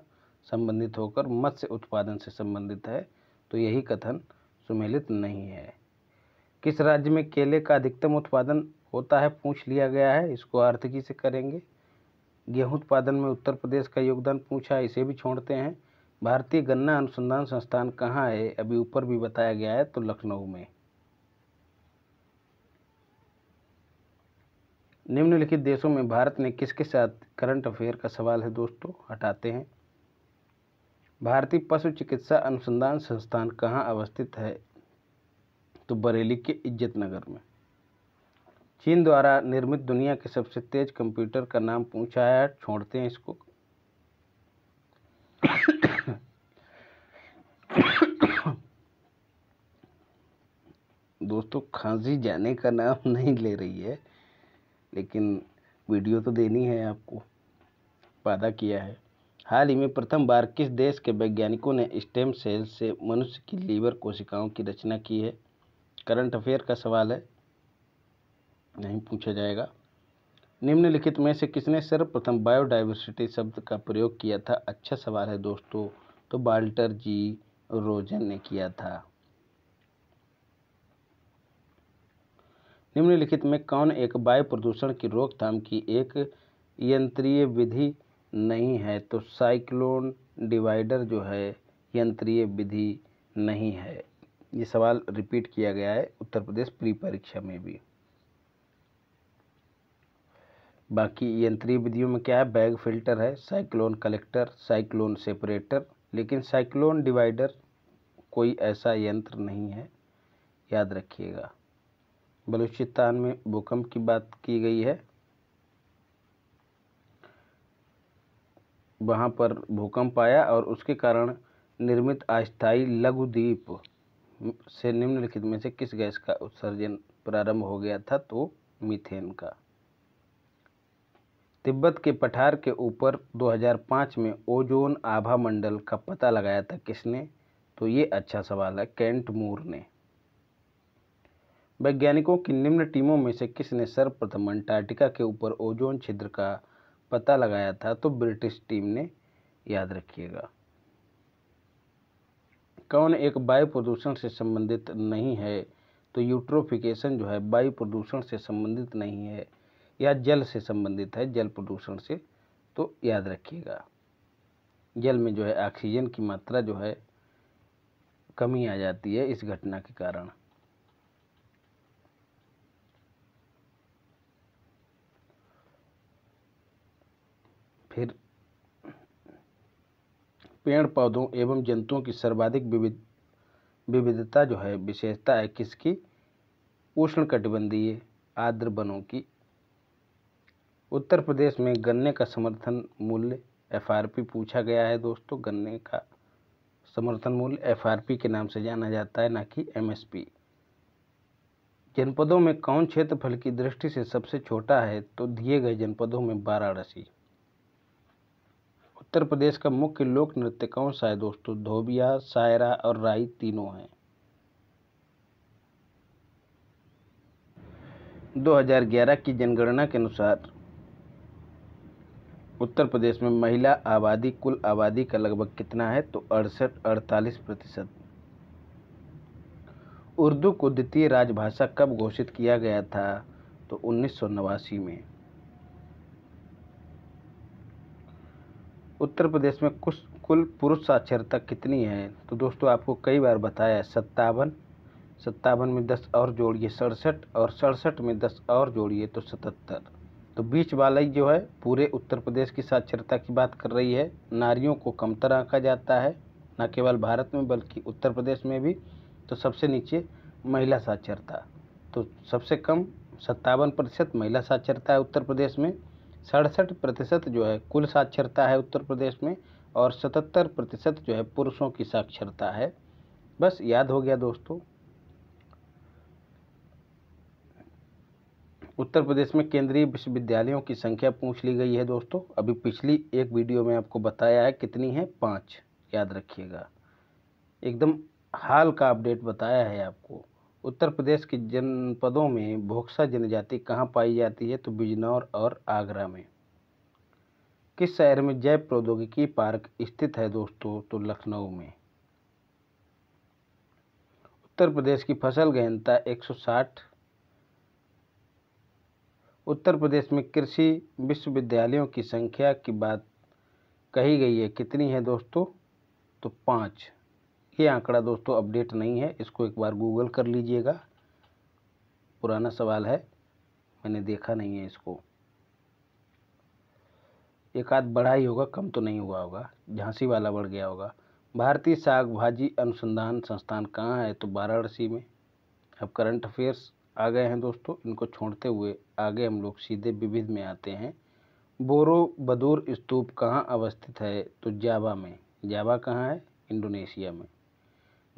संबंधित होकर मत्स्य उत्पादन से संबंधित है तो यही कथन सुमेलित नहीं है किस राज्य में केले का अधिकतम उत्पादन होता है पूछ लिया गया है इसको आर्थिकी से करेंगे गेहूं उत्पादन में उत्तर प्रदेश का योगदान पूछा है इसे भी छोड़ते हैं भारतीय गन्ना अनुसंधान संस्थान कहाँ है अभी ऊपर भी बताया गया है तो लखनऊ में निम्नलिखित देशों में भारत ने किसके साथ करंट अफेयर का सवाल है दोस्तों हटाते हैं भारतीय पशु चिकित्सा अनुसंधान संस्थान कहाँ अवस्थित है तो बरेली के इज्जत नगर में चीन द्वारा निर्मित दुनिया के सबसे तेज कंप्यूटर का नाम पूछा है छोड़ते हैं इसको दोस्तों खांसी जाने का नाम नहीं ले रही है लेकिन वीडियो तो देनी है आपको वादा किया है हाल ही में प्रथम बार किस देश के वैज्ञानिकों ने स्टेम सेल से मनुष्य की लीवर कोशिकाओं की रचना की है करंट अफेयर का सवाल है नहीं पूछा जाएगा निम्नलिखित में से किसने सर्वप्रथम बायोडाइवर्सिटी शब्द का प्रयोग किया था अच्छा सवाल है दोस्तों तो बाल्टर जी रोजन ने किया था निम्नलिखित में कौन एक वायु प्रदूषण की रोकथाम की एक यंत्रीय विधि नहीं है तो साइक्लोन डिवाइडर जो है यंत्रीय विधि नहीं है ये सवाल रिपीट किया गया है उत्तर प्रदेश प्री परीक्षा में भी बाकी यंत्रीय विधियों में क्या है बैग फिल्टर है साइक्लोन कलेक्टर साइक्लोन सेपरेटर लेकिन साइक्लोन डिवाइडर कोई ऐसा यंत्र नहीं है याद रखिएगा बलूचिस्तान में भूकंप की बात की गई है वहाँ पर भूकंप आया और उसके कारण निर्मित अस्थायी लघुद्वीप से निम्नलिखित में से किस गैस का उत्सर्जन प्रारंभ हो गया था तो मीथेन का तिब्बत के पठार के ऊपर 2005 में ओजोन आभा मंडल का पता लगाया था किसने तो ये अच्छा सवाल है कैंट मूर ने वैज्ञानिकों की निम्न टीमों में से किसने सर्वप्रथम अंटार्कटिका के ऊपर ओजोन छिद्र का पता लगाया था तो ब्रिटिश टीम ने याद रखिएगा कौन एक वायु प्रदूषण से संबंधित नहीं है तो यूट्रोफिकेशन जो है वायु प्रदूषण से संबंधित नहीं है या जल से संबंधित है जल प्रदूषण से तो याद रखिएगा जल में जो है ऑक्सीजन की मात्रा जो है कमी आ जाती है इस घटना के कारण फिर पेड़ पौधों एवं जंतुओं की सर्वाधिक विविध विविधता जो है विशेषता है किसकी उष्ण कटिबंधीय आर्द्र वनों की उत्तर प्रदेश में गन्ने का समर्थन मूल्य एफआरपी पूछा गया है दोस्तों गन्ने का समर्थन मूल्य एफआरपी के नाम से जाना जाता है ना कि एमएसपी जनपदों में कौन क्षेत्रफल की दृष्टि से सबसे छोटा है तो दिए गए जनपदों में वाराणसी उत्तर प्रदेश का मुख्य लोक नृत्य कौन सा है दोस्तों धोबिया सायरा और राई तीनों हैं 2011 की जनगणना के अनुसार उत्तर प्रदेश में महिला आबादी कुल आबादी का लगभग कितना है तो अड़सठ अड़तालीस प्रतिशत उर्दू को द्वितीय राजभाषा कब घोषित किया गया था तो उन्नीस में उत्तर प्रदेश में कुछ कुल पुरुष साक्षरता कितनी है तो दोस्तों आपको कई बार बताया है सत्तावन सत्तावन में दस और जोड़िए सड़सठ और सड़सठ में दस और जोड़िए तो सतहत्तर तो बीच वाला ही जो है पूरे उत्तर प्रदेश की साक्षरता की बात कर रही है नारियों को कमतर आंका जाता है न केवल भारत में बल्कि उत्तर प्रदेश में भी तो सबसे नीचे महिला साक्षरता तो सबसे कम सत्तावन प्रतिशत महिला साक्षरता है उत्तर प्रदेश में सड़सठ प्रतिशत जो है कुल साक्षरता है उत्तर प्रदेश में और सतहत्तर प्रतिशत जो है पुरुषों की साक्षरता है बस याद हो गया दोस्तों उत्तर प्रदेश में केंद्रीय विश्वविद्यालयों की संख्या पूछ ली गई है दोस्तों अभी पिछली एक वीडियो में आपको बताया है कितनी है पाँच याद रखिएगा एकदम हाल का अपडेट बताया है आपको उत्तर प्रदेश के जनपदों में भोक्सा जनजाति कहाँ पाई जाती है तो बिजनौर और आगरा में किस शहर में जैव प्रौद्योगिकी पार्क स्थित है दोस्तों तो लखनऊ में उत्तर प्रदेश की फसल गहनता 160 उत्तर प्रदेश में कृषि विश्वविद्यालयों की संख्या की बात कही गई है कितनी है दोस्तों तो पाँच ये आंकड़ा दोस्तों अपडेट नहीं है इसको एक बार गूगल कर लीजिएगा पुराना सवाल है मैंने देखा नहीं है इसको एक आध बढ़ा ही होगा कम तो नहीं हुआ होगा झांसी वाला बढ़ गया होगा भारतीय साग भाजी अनुसंधान संस्थान कहाँ है तो वाराणसी में अब करंट अफेयर्स आ गए हैं दोस्तों इनको छोड़ते हुए आगे हम लोग सीधे विविध में आते हैं बोरो बदूर स्तूप कहाँ अवस्थित है तो जावा में जावा कहाँ है इंडोनेशिया में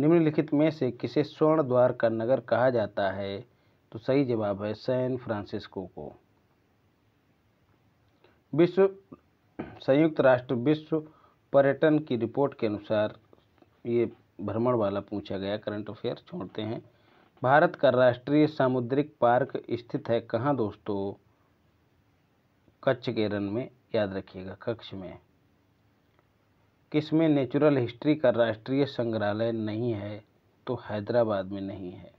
निम्नलिखित में से किसे स्वर्ण द्वार का नगर कहा जाता है तो सही जवाब है सैन फ्रांसिस्को को विश्व संयुक्त राष्ट्र विश्व पर्यटन की रिपोर्ट के अनुसार ये भ्रमण वाला पूछा गया करंट अफेयर छोड़ते हैं भारत का राष्ट्रीय सामुद्रिक पार्क स्थित है कहाँ दोस्तों कच्छ केरन में याद रखिएगा कक्ष में किस में नेचुरल हिस्ट्री का राष्ट्रीय संग्रहालय नहीं है तो हैदराबाद में नहीं है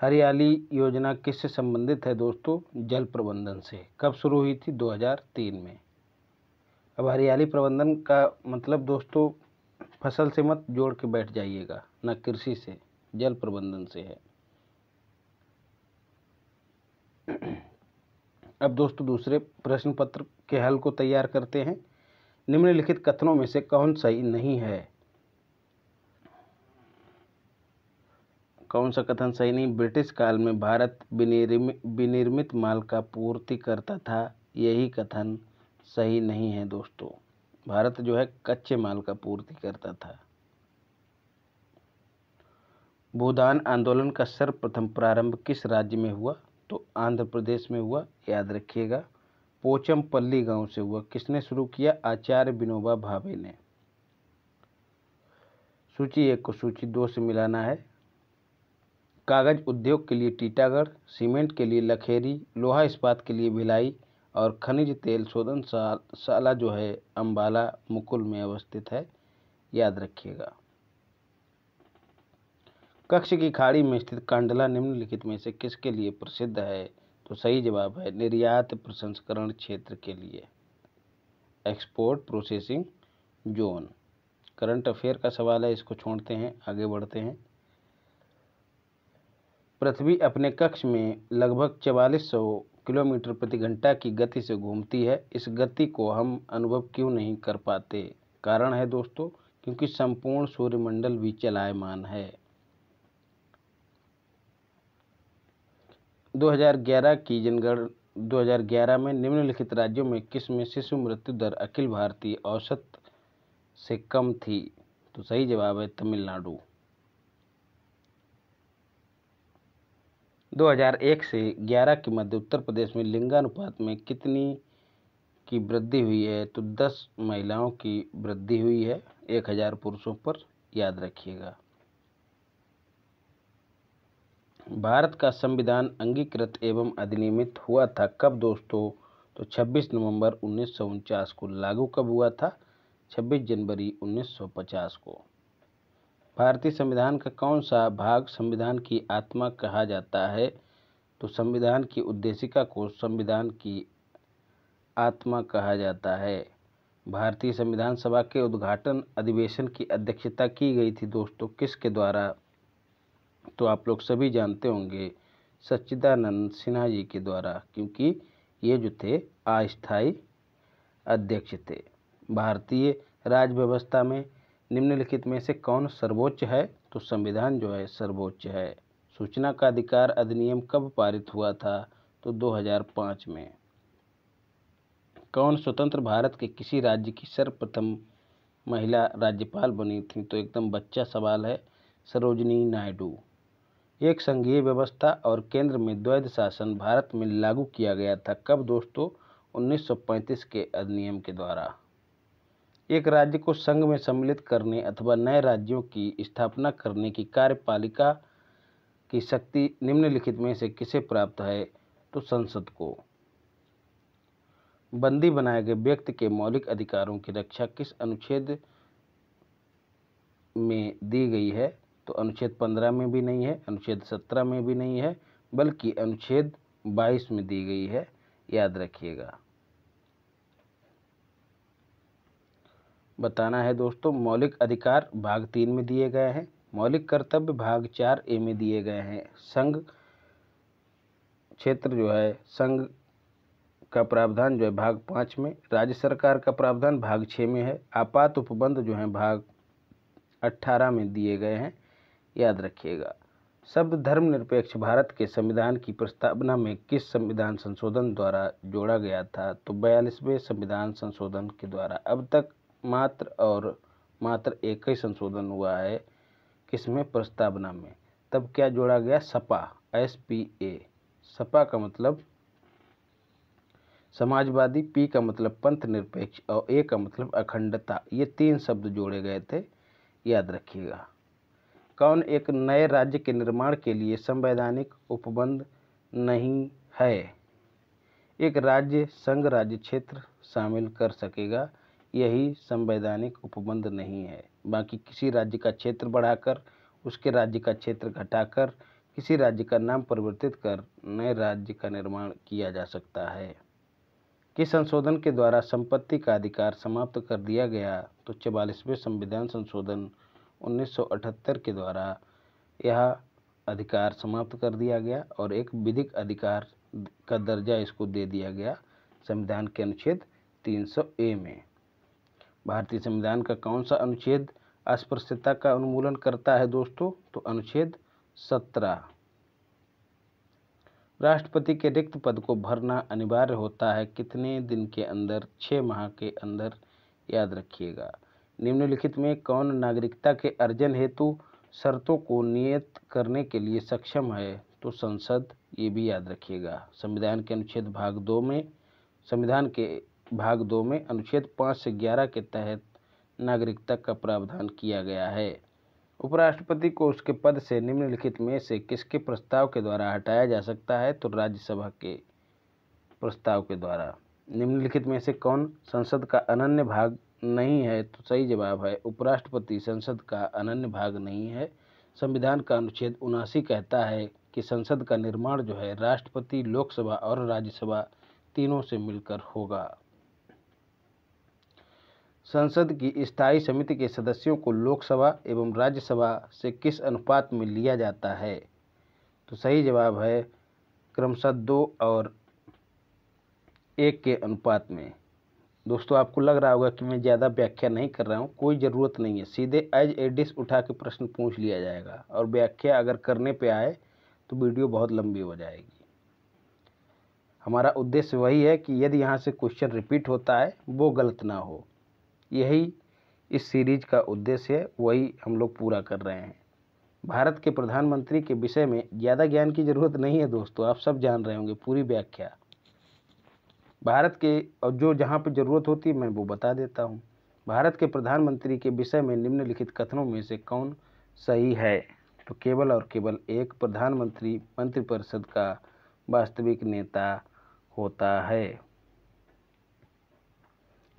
हरियाली योजना किससे संबंधित है दोस्तों जल प्रबंधन से कब शुरू हुई थी 2003 में अब हरियाली प्रबंधन का मतलब दोस्तों फसल से मत जोड़ के बैठ जाइएगा ना कृषि से जल प्रबंधन से है अब दोस्तों दूसरे प्रश्न पत्र के हल को तैयार करते हैं निम्नलिखित कथनों में से कौन सही नहीं है कौन सा कथन सही नहीं ब्रिटिश काल में भारत विनिर्मित माल का पूर्ति करता था यही कथन सही नहीं है दोस्तों भारत जो है कच्चे माल का पूर्ति करता था भूदान आंदोलन का सर्वप्रथम प्रारंभ किस राज्य में हुआ तो आंध्र प्रदेश में हुआ याद रखिएगा पोचमपल्ली गांव से हुआ किसने शुरू किया आचार्य विनोबा भावे ने सूची एक को सूची दो से मिलाना है कागज उद्योग के लिए टीटागढ़ सीमेंट के लिए लखेरी लोहा इस्पात के लिए भिलाई और खनिज तेल शोधन साला जो है अंबाला मुकुल में अवस्थित है याद रखिएगा कक्ष की खाड़ी में स्थित कांडला निम्नलिखित में से किसके लिए प्रसिद्ध है तो सही जवाब है निर्यात प्रसंस्करण क्षेत्र के लिए export processing zone current affair का सवाल है इसको छोड़ते हैं आगे बढ़ते हैं पृथ्वी अपने कक्ष में लगभग चवालीस सौ किलोमीटर प्रति घंटा की गति से घूमती है इस गति को हम अनुभव क्यों नहीं कर पाते कारण है दोस्तों क्योंकि संपूर्ण सूर्यमंडल भी चलायमान है 2011 की जनगणना 2011 में निम्नलिखित राज्यों में किस में शिशु मृत्यु दर अखिल भारतीय औसत से कम थी तो सही जवाब है तमिलनाडु 2001 से 11 के मध्य उत्तर प्रदेश में लिंगानुपात में कितनी की वृद्धि हुई है तो 10 महिलाओं की वृद्धि हुई है 1000 पुरुषों पर याद रखिएगा भारत का संविधान अंगीकृत एवं अधिनियमित हुआ था कब दोस्तों तो 26 नवंबर उन्नीस को लागू कब हुआ था 26 जनवरी 1950 को भारतीय संविधान का कौन सा भाग संविधान की आत्मा कहा जाता है तो संविधान की उद्देशिका को संविधान की आत्मा कहा जाता है भारतीय संविधान सभा के उद्घाटन अधिवेशन की अध्यक्षता की गई थी दोस्तों किसके द्वारा तो आप लोग सभी जानते होंगे सच्चिदानंद सिन्हा जी के द्वारा क्योंकि ये जो थे अस्थायी अध्यक्ष थे भारतीय राज्य व्यवस्था में निम्नलिखित में से कौन सर्वोच्च है तो संविधान जो है सर्वोच्च है सूचना का अधिकार अधिनियम कब पारित हुआ था तो 2005 में कौन स्वतंत्र भारत के किसी राज्य की सर्वप्रथम महिला राज्यपाल बनी थी तो एकदम बच्चा सवाल है सरोजनी नायडू एक संघीय व्यवस्था और केंद्र में द्वैध शासन भारत में लागू किया गया था कब दोस्तों 1935 के अधिनियम के द्वारा एक राज्य को संघ में सम्मिलित करने अथवा नए राज्यों की स्थापना करने की कार्यपालिका की शक्ति निम्नलिखित में से किसे प्राप्त है तो संसद को बंदी बनाए गए व्यक्ति के मौलिक अधिकारों की रक्षा किस अनुच्छेद में दी गई है तो अनुच्छेद पंद्रह में भी नहीं है अनुच्छेद सत्रह में भी नहीं है बल्कि अनुच्छेद बाईस में दी गई है याद रखिएगा बताना है दोस्तों मौलिक अधिकार भाग तीन में दिए गए हैं मौलिक कर्तव्य भाग चार ए में दिए गए हैं संघ क्षेत्र जो है संघ का प्रावधान जो है भाग पाँच में राज्य सरकार का प्रावधान भाग छः में है आपात उपबंध जो है भाग अट्ठारह में दिए गए हैं याद रखिएगा शब्द धर्मनिरपेक्ष भारत के संविधान की प्रस्तावना में किस संविधान संशोधन द्वारा जोड़ा गया था तो बयालीसवें संविधान संशोधन के द्वारा अब तक मात्र और मात्र एक ही संशोधन हुआ है किसमें प्रस्तावना में तब क्या जोड़ा गया Sapa S P A Sapa का मतलब समाजवादी पी का मतलब पंथ निरपेक्ष और ए का मतलब अखंडता ये तीन शब्द जोड़े गए थे याद रखिएगा कौन एक नए राज्य के निर्माण के लिए संवैधानिक उपबंध नहीं है एक राज्य संघ राज्य क्षेत्र शामिल कर सकेगा यही संवैधानिक उपबंध नहीं है बाकी किसी राज्य का क्षेत्र बढ़ाकर उसके राज्य का क्षेत्र घटाकर किसी राज्य का नाम परिवर्तित कर नए राज्य का निर्माण किया जा सकता है कि संशोधन के द्वारा संपत्ति का अधिकार समाप्त कर दिया गया तो चवालीसवें संविधान संशोधन 1978 के द्वारा यह अधिकार समाप्त कर दिया गया और एक विधिक अधिकार का दर्जा इसको दे दिया गया संविधान के अनुच्छेद 300 ए में भारतीय संविधान का कौन सा अनुच्छेद अस्पृश्यता का उन्मूलन करता है दोस्तों तो अनुच्छेद सत्रह राष्ट्रपति के रिक्त पद को भरना अनिवार्य होता है कितने दिन के अंदर छः माह के अंदर याद रखिएगा निम्नलिखित में कौन नागरिकता के अर्जन हेतु शर्तों को नियत करने के लिए सक्षम है तो संसद ये भी याद रखिएगा संविधान के अनुच्छेद भाग दो में संविधान के भाग दो में अनुच्छेद पाँच से ग्यारह के तहत नागरिकता का प्रावधान किया गया है उपराष्ट्रपति को उसके पद से निम्नलिखित में से किसके प्रस्ताव के द्वारा हटाया जा सकता है तो राज्यसभा के प्रस्ताव के द्वारा निम्नलिखित में से कौन संसद का अनन्य भाग नहीं है तो सही जवाब है उपराष्ट्रपति संसद का अनन्य भाग नहीं है संविधान का अनुच्छेद उनासी कहता है कि संसद का निर्माण जो है राष्ट्रपति लोकसभा और राज्यसभा तीनों से मिलकर होगा संसद की स्थायी समिति के सदस्यों को लोकसभा एवं राज्यसभा से किस अनुपात में लिया जाता है तो सही जवाब है क्रमशः दो और एक के अनुपात में दोस्तों आपको लग रहा होगा कि मैं ज़्यादा व्याख्या नहीं कर रहा हूँ कोई ज़रूरत नहीं है सीधे एज एडिस उठा के प्रश्न पूछ लिया जाएगा और व्याख्या अगर करने पे आए तो वीडियो बहुत लंबी हो जाएगी हमारा उद्देश्य वही है कि यदि यहाँ से क्वेश्चन रिपीट होता है वो गलत ना हो यही इस सीरीज का उद्देश्य है वही हम लोग पूरा कर रहे हैं भारत के प्रधानमंत्री के विषय में ज़्यादा ज्ञान की ज़रूरत नहीं है दोस्तों आप सब जान रहे होंगे पूरी व्याख्या भारत के और जो जहाँ पर ज़रूरत होती है मैं वो बता देता हूँ भारत के प्रधानमंत्री के विषय में निम्नलिखित कथनों में से कौन सही है तो केवल और केवल एक प्रधानमंत्री मंत्रिपरिषद का वास्तविक नेता होता है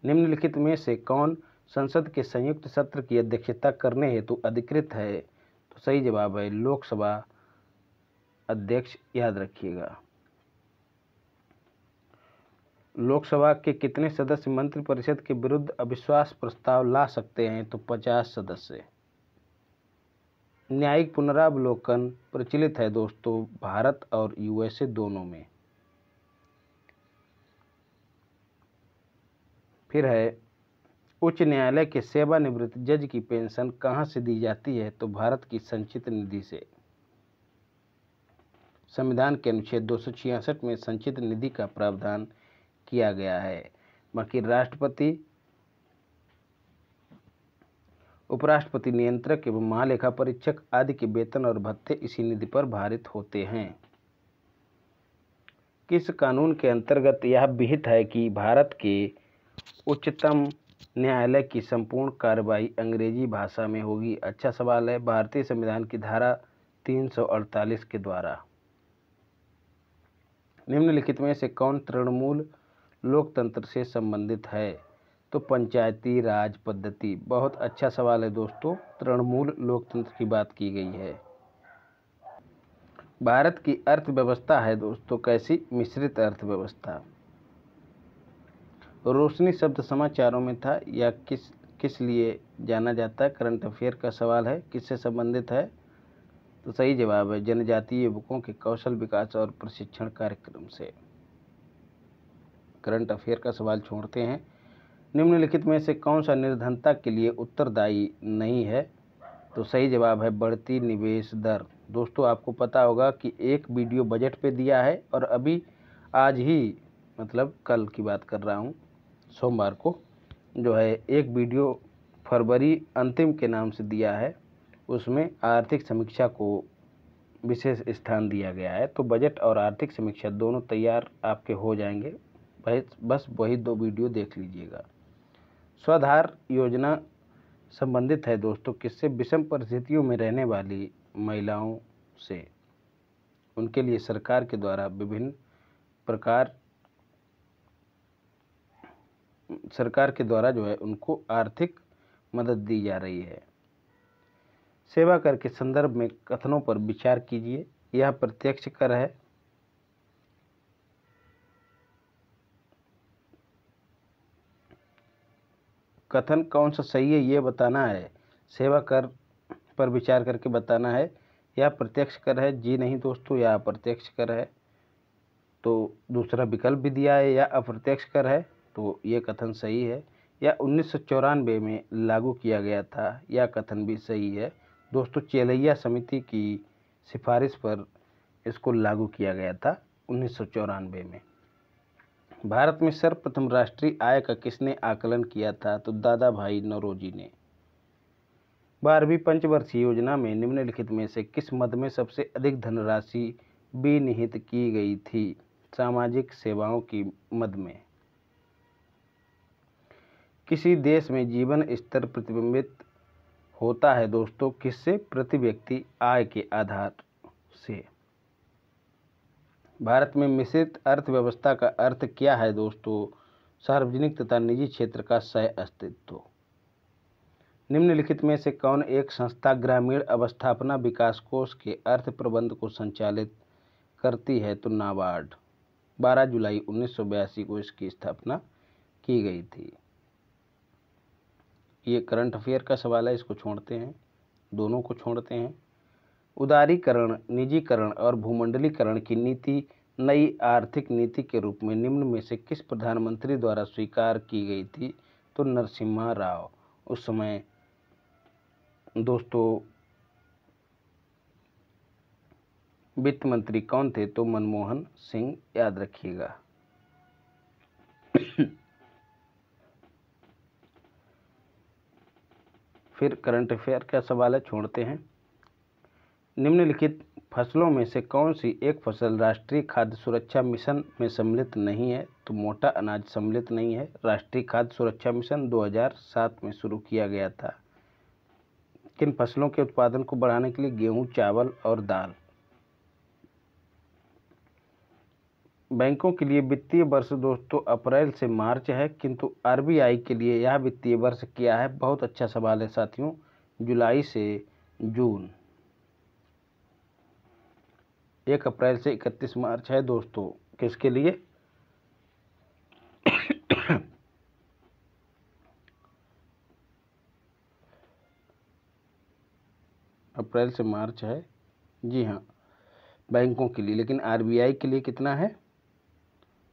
निम्नलिखित में से कौन संसद के संयुक्त सत्र की अध्यक्षता करने हेतु अधिकृत है तो सही जवाब है लोकसभा अध्यक्ष याद रखिएगा लोकसभा के कितने सदस्य मंत्रिपरिषद के विरुद्ध अविश्वास प्रस्ताव ला सकते हैं तो पचास सदस्य न्यायिक पुनरावलोकन प्रचलित है दोस्तों भारत और यूएसए दोनों में फिर है उच्च न्यायालय के सेवानिवृत्त जज की पेंशन कहाँ से दी जाती है तो भारत की संचित निधि से संविधान के अनुच्छेद दो में संचित निधि का प्रावधान किया गया है बाकी राष्ट्रपति उपराष्ट्रपति नियंत्रक एवं महालेखा परीक्षक आदि के वेतन और भत्ते इसी निधि पर भारित होते हैं किस कानून के अंतर्गत यह विहित है कि भारत के उच्चतम न्यायालय की संपूर्ण कार्रवाई अंग्रेजी भाषा में होगी अच्छा सवाल है भारतीय संविधान की धारा 348 के द्वारा निम्नलिखित में से कौन तृणमूल लोकतंत्र से संबंधित है तो पंचायती राज पद्धति बहुत अच्छा सवाल है दोस्तों तृणमूल लोकतंत्र की बात की गई है भारत की अर्थव्यवस्था है दोस्तों कैसी मिश्रित अर्थव्यवस्था रोशनी शब्द समाचारों में था या किस किस लिए जाना जाता है करंट अफेयर का सवाल है किससे संबंधित है तो सही जवाब है जनजातीय युवकों के कौशल विकास और प्रशिक्षण कार्यक्रम से करंट अफेयर का सवाल छोड़ते हैं निम्नलिखित में से कौन सा निर्धनता के लिए उत्तरदायी नहीं है तो सही जवाब है बढ़ती निवेश दर दोस्तों आपको पता होगा कि एक वीडियो बजट पे दिया है और अभी आज ही मतलब कल की बात कर रहा हूँ सोमवार को जो है एक वीडियो फरवरी अंतिम के नाम से दिया है उसमें आर्थिक समीक्षा को विशेष स्थान दिया गया है तो बजट और आर्थिक समीक्षा दोनों तैयार आपके हो जाएंगे बस वही दो वीडियो देख लीजिएगा स्वाधार योजना संबंधित है दोस्तों किससे विषम परिस्थितियों में रहने वाली महिलाओं से उनके लिए सरकार के द्वारा विभिन्न प्रकार सरकार के द्वारा जो है उनको आर्थिक मदद दी जा रही है सेवा कर के संदर्भ में कथनों पर विचार कीजिए यह प्रत्यक्ष कर है कथन कौन सा सही है ये बताना है सेवा कर पर विचार करके बताना है या प्रत्यक्ष कर है जी नहीं दोस्तों या अप्रत्यक्ष कर है तो दूसरा विकल्प भी दिया है या अप्रत्यक्ष कर है तो ये कथन सही है या उन्नीस में लागू किया गया था यह कथन भी सही है दोस्तों चेलैया समिति की सिफारिश पर इसको लागू किया गया था उन्नीस में भारत में सर्वप्रथम राष्ट्रीय आय का किसने आकलन किया था तो दादा भाई नरोजी ने बारहवीं पंचवर्षीय योजना में निम्नलिखित में से किस मद में सबसे अधिक धनराशि विनिहित की गई थी सामाजिक सेवाओं की मद में किसी देश में जीवन स्तर प्रतिबिंबित होता है दोस्तों किससे प्रति व्यक्ति आय के आधार से भारत में मिश्रित अर्थव्यवस्था का अर्थ क्या है दोस्तों सार्वजनिक तथा निजी क्षेत्र का सह अस्तित्व निम्नलिखित में से कौन एक संस्था ग्रामीण अवस्थापना विकास कोष के अर्थ प्रबंध को संचालित करती है तो नाबार्ड 12 जुलाई उन्नीस को इसकी स्थापना की गई थी ये करंट अफेयर का सवाल है इसको छोड़ते हैं दोनों को छोड़ते हैं उदारीकरण निजीकरण और भूमंडलीकरण की नीति नई आर्थिक नीति के रूप में निम्न में से किस प्रधानमंत्री द्वारा स्वीकार की गई थी तो नरसिम्हा राव उस समय दोस्तों वित्त मंत्री कौन थे तो मनमोहन सिंह याद रखिएगा फिर करंट अफेयर का सवाल है छोड़ते हैं निम्नलिखित फसलों में से कौन सी एक फसल राष्ट्रीय खाद्य सुरक्षा मिशन में सम्मिलित नहीं है तो मोटा अनाज सम्मिलित नहीं है राष्ट्रीय खाद्य सुरक्षा मिशन 2007 में शुरू किया गया था किन फसलों के उत्पादन को बढ़ाने के लिए गेहूं चावल और दाल बैंकों के लिए वित्तीय वर्ष दोस्तों अप्रैल से मार्च है किंतु आरबीआई के लिए यह वित्तीय वर्ष क्या है बहुत अच्छा सवाल है साथियों जुलाई से जून एक अप्रैल से इकतीस मार्च है दोस्तों किसके लिए अप्रैल से मार्च है जी हाँ बैंकों के लिए लेकिन आरबीआई के लिए कितना है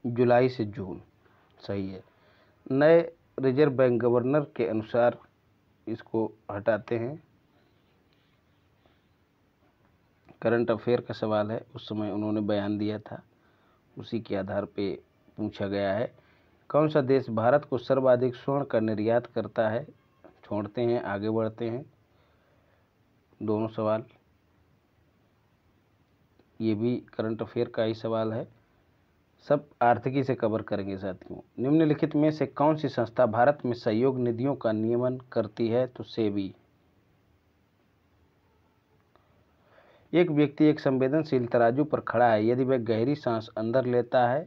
जुलाई से जून सही है नए रिजर्व बैंक गवर्नर के अनुसार इसको हटाते हैं करंट अफेयर का सवाल है उस समय उन्होंने बयान दिया था उसी के आधार पे पूछा गया है कौन सा देश भारत को सर्वाधिक स्वर्ण का निर्यात करता है छोड़ते हैं आगे बढ़ते हैं दोनों सवाल ये भी करंट अफेयर का ही सवाल है सब आर्थिकी से कवर करेंगे साथियों निम्नलिखित में से कौन सी संस्था भारत में सहयोग निधियों का नियमन करती है तो सेबी एक व्यक्ति एक संवेदनशील तराजू पर खड़ा है यदि वह गहरी सांस अंदर लेता है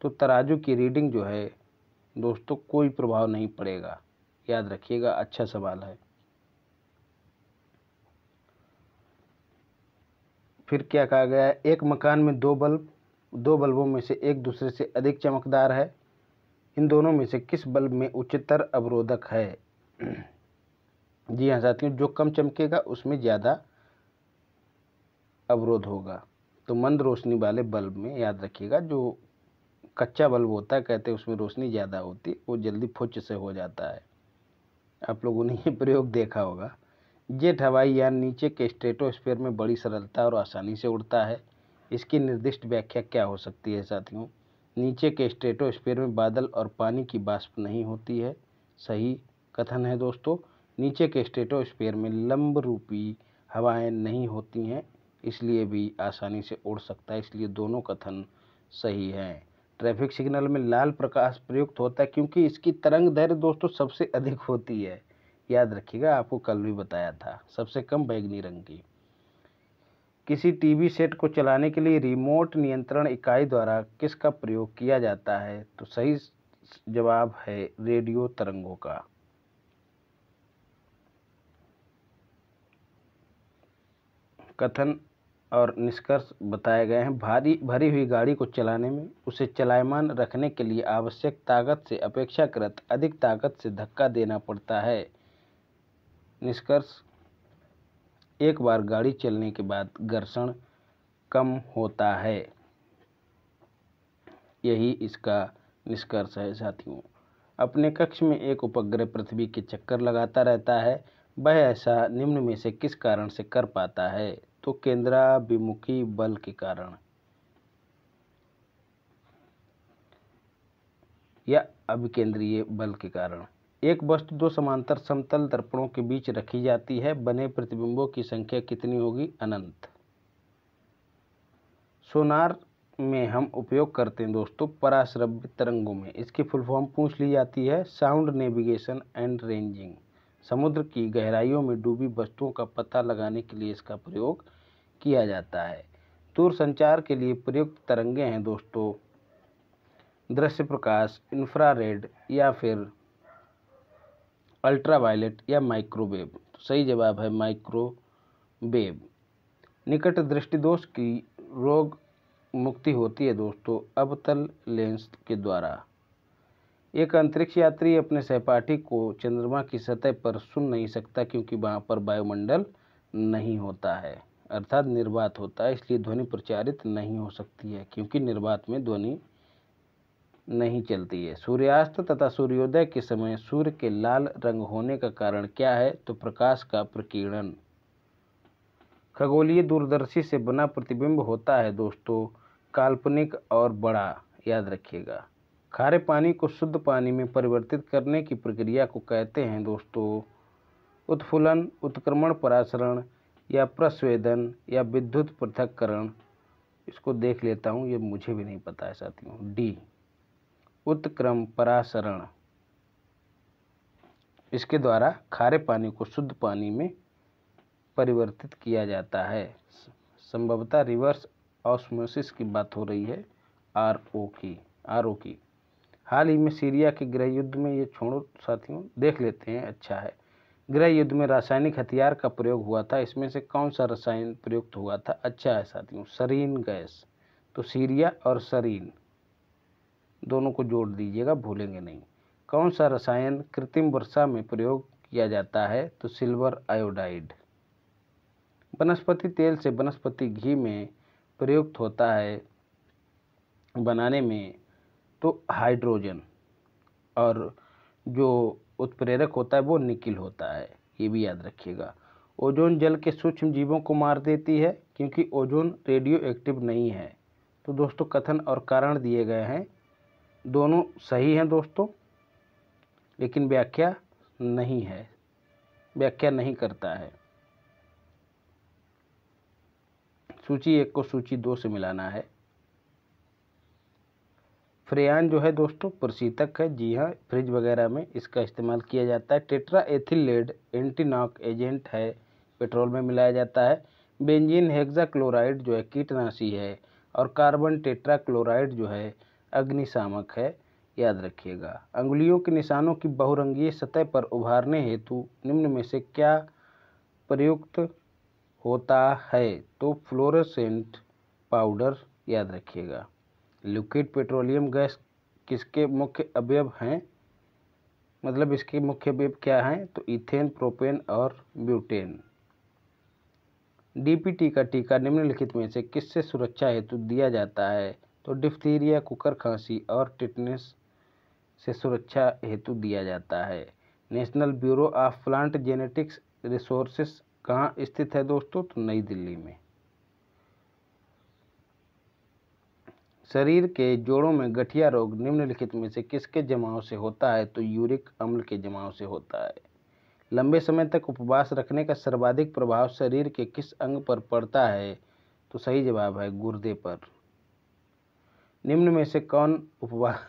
तो तराजू की रीडिंग जो है दोस्तों कोई प्रभाव नहीं पड़ेगा याद रखिएगा अच्छा सवाल है फिर क्या कहा गया है एक मकान में दो बल्ब दो बल्बों में से एक दूसरे से अधिक चमकदार है इन दोनों में से किस बल्ब में उच्चतर अवरोधक है जी हाँ साथियों जो कम चमकेगा उसमें ज़्यादा अवरोध होगा तो मंद रोशनी वाले बल्ब में याद रखिएगा जो कच्चा बल्ब होता है कहते हैं उसमें रोशनी ज़्यादा होती वो जल्दी फुच से हो जाता है आप लोगों ने ये प्रयोग देखा होगा जेट हवाई यान नीचे के स्ट्रेटोस्फेयर में बड़ी सरलता और आसानी से उड़ता है इसकी निर्दिष्ट व्याख्या क्या हो सकती है साथियों नीचे के स्ट्रेटोस्फेयर में बादल और पानी की बाष्प नहीं होती है सही कथन है दोस्तों नीचे के स्ट्रेटोस्फेयर में लंब रूपी हवाएं नहीं होती हैं इसलिए भी आसानी से उड़ सकता है इसलिए दोनों कथन सही हैं ट्रैफिक सिग्नल में लाल प्रकाश प्रयुक्त होता है क्योंकि इसकी तरंग धैर्य दोस्तों सबसे अधिक होती है याद रखिएगा आपको कल भी बताया था सबसे कम बैगनी रंग की किसी टीवी सेट को चलाने के लिए रिमोट नियंत्रण इकाई द्वारा किसका प्रयोग किया जाता है तो सही जवाब है रेडियो तरंगों का कथन और निष्कर्ष बताए गए हैं भारी भरी हुई गाड़ी को चलाने में उसे चलायमान रखने के लिए आवश्यक ताकत से अपेक्षाकृत अधिक ताकत से धक्का देना पड़ता है निष्कर्ष एक बार गाड़ी चलने के बाद घर्षण कम होता है यही इसका निष्कर्ष है साथियों अपने कक्ष में एक उपग्रह पृथ्वी के चक्कर लगाता रहता है वह ऐसा निम्न में से किस कारण से कर पाता है तो केंद्राभिमुखी बल के कारण या अभिकेंद्रीय बल के कारण एक वस्तु दो समांतर समतल दर्पणों के बीच रखी जाती है बने प्रतिबिंबों की संख्या कितनी होगी अनंत सोनार में हम उपयोग करते हैं दोस्तों पराश्रव्य तरंगों में इसकी फुल फॉर्म पूछ ली जाती है साउंड नेविगेशन एंड रेंजिंग समुद्र की गहराइयों में डूबी वस्तुओं का पता लगाने के लिए इसका प्रयोग किया जाता है दूरसंचार के लिए प्रयुक्त तरंगे हैं दोस्तों दृश्य प्रकाश इंफ्रारेड या फिर अल्ट्रावायलेट या माइक्रोवेव तो सही जवाब है माइक्रोवेव निकट दृष्टिदोष की रोग मुक्ति होती है दोस्तों अवतल लेंस के द्वारा एक अंतरिक्ष यात्री अपने सहपाठी को चंद्रमा की सतह पर सुन नहीं सकता क्योंकि वहाँ पर वायुमंडल नहीं होता है अर्थात निर्वात होता है इसलिए ध्वनि प्रचारित नहीं हो सकती है क्योंकि निर्वात में ध्वनि नहीं चलती है सूर्यास्त तथा सूर्योदय के समय सूर्य के लाल रंग होने का कारण क्या है तो प्रकाश का प्रकीर्णन खगोलीय दूरदर्शी से बना प्रतिबिंब होता है दोस्तों काल्पनिक और बड़ा याद रखिएगा खारे पानी को शुद्ध पानी में परिवर्तित करने की प्रक्रिया को कहते हैं दोस्तों उत्फुलन उत्क्रमण परासरण या प्रस्वेदन या विद्युत पृथककरण इसको देख लेता हूँ ये मुझे भी नहीं पता है साथियों डी उत्क्रम पराशरण इसके द्वारा खारे पानी को शुद्ध पानी में परिवर्तित किया जाता है संभवतः रिवर्स ऑस्मोसिस की बात हो रही है आर ओ की आर ओ की हाल ही में सीरिया के गृह युद्ध में ये छोड़ो साथियों देख लेते हैं अच्छा है गृह युद्ध में रासायनिक हथियार का प्रयोग हुआ था इसमें से कौन सा रसायन प्रयुक्त हुआ था अच्छा है साथियों सरीन गैस तो सीरिया और सरीन दोनों को जोड़ दीजिएगा भूलेंगे नहीं कौन सा रसायन कृत्रिम वर्षा में प्रयोग किया जाता है तो सिल्वर आयोडाइड वनस्पति तेल से वनस्पति घी में प्रयुक्त होता है बनाने में तो हाइड्रोजन और जो उत्प्रेरक होता है वो निकिल होता है ये भी याद रखिएगा ओजोन जल के सूक्ष्म जीवों को मार देती है क्योंकि ओजोन रेडियो एक्टिव नहीं है तो दोस्तों कथन और कारण दिए गए हैं दोनों सही हैं दोस्तों लेकिन व्याख्या नहीं है व्याख्या नहीं करता है सूची एक को सूची दो से मिलाना है फ्रेयान जो है दोस्तों प्रशीतक है जी हाँ फ्रिज वगैरह में इसका इस्तेमाल किया जाता है टेट्रा एथिलेड एंटीनॉक एजेंट है पेट्रोल में मिलाया जाता है बेंजीन हेक्सा क्लोराइड जो है कीटनाशी है और कार्बन टेट्रा क्लोराइड जो है अग्निशामक है याद रखिएगा अंगुलियों के निशानों की बहुरंगीय सतह पर उभारने हेतु निम्न में से क्या प्रयुक्त होता है तो फ्लोरोसेंट पाउडर याद रखिएगा लिक्विड पेट्रोलियम गैस किसके मुख्य अवयव हैं मतलब इसके मुख्य अवयव क्या हैं तो इथेन प्रोपेन और ब्यूटेन डीपीटी का टीका निम्नलिखित में से किससे सुरक्षा हेतु दिया जाता है तो डिफ्थीरिया कुकर खांसी और टिटनेस से सुरक्षा हेतु दिया जाता है National Bureau of Plant Genetics Resources कहाँ स्थित है दोस्तों तो नई दिल्ली में शरीर के जोड़ों में गठिया रोग निम्नलिखित में से किसके जमाव से होता है तो यूरिक अम्ल के जमाव से होता है लंबे समय तक उपवास रखने का सर्वाधिक प्रभाव शरीर के किस अंग पर पड़ता है तो सही जवाब है गुर्दे पर निम्न में से कौन उपवास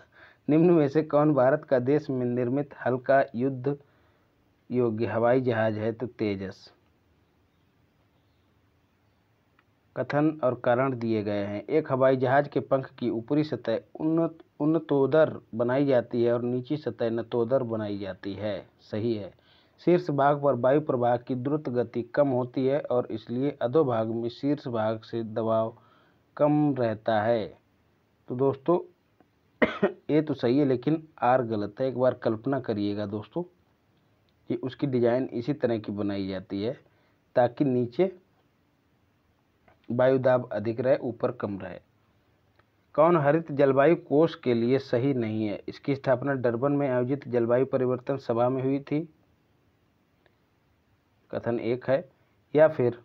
निम्न में से कौन भारत का देश में निर्मित हल्का युद्ध योग्य हवाई जहाज है तो तेजस कथन और कारण दिए गए हैं एक हवाई जहाज़ के पंख की ऊपरी सतह उन्नत उन्नतोदर बनाई जाती है और नीची सतह नतोदर बनाई जाती है सही है शीर्ष भाग पर वायु प्रवाह की द्रुत गति कम होती है और इसलिए अधोभाग में शीर्ष भाग से दबाव कम रहता है तो दोस्तों ये तो सही है लेकिन आर गलत है एक बार कल्पना करिएगा दोस्तों कि उसकी डिज़ाइन इसी तरह की बनाई जाती है ताकि नीचे वायु दाब अधिक रहे ऊपर कम रहे कौन हरित जलवायु कोष के लिए सही नहीं है इसकी स्थापना डरबन में आयोजित जलवायु परिवर्तन सभा में हुई थी कथन एक है या फिर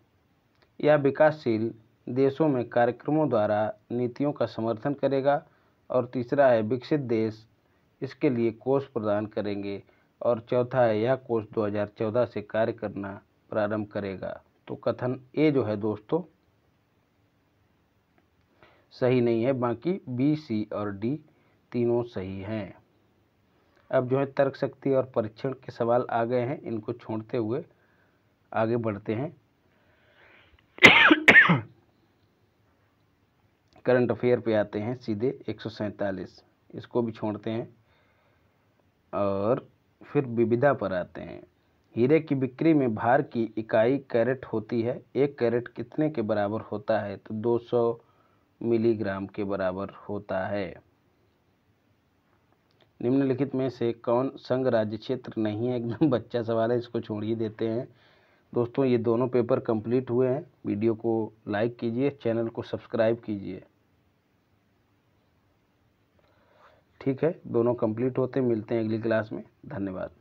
यह विकासशील देशों में कार्यक्रमों द्वारा नीतियों का समर्थन करेगा और तीसरा है विकसित देश इसके लिए कोष प्रदान करेंगे और चौथा है यह कोष 2014 से कार्य करना प्रारंभ करेगा तो कथन ए जो है दोस्तों सही नहीं है बाकी बी सी और डी तीनों सही हैं अब जो है तर्क शक्ति और परीक्षण के सवाल आ गए हैं इनको छोड़ते हुए आगे बढ़ते हैं करंट अफेयर पे आते हैं सीधे एक इसको भी छोड़ते हैं और फिर विविधा पर आते हैं हीरे की बिक्री में भार की इकाई कैरेट होती है एक कैरेट कितने के बराबर होता है तो 200 मिलीग्राम के बराबर होता है निम्नलिखित में से कौन संघ राज्य क्षेत्र नहीं है एकदम बच्चा सवाल है इसको छोड़ ही देते हैं दोस्तों ये दोनों पेपर कंप्लीट हुए हैं वीडियो को लाइक कीजिए चैनल को सब्सक्राइब कीजिए ठीक है दोनों कंप्लीट होते मिलते हैं अगली क्लास में धन्यवाद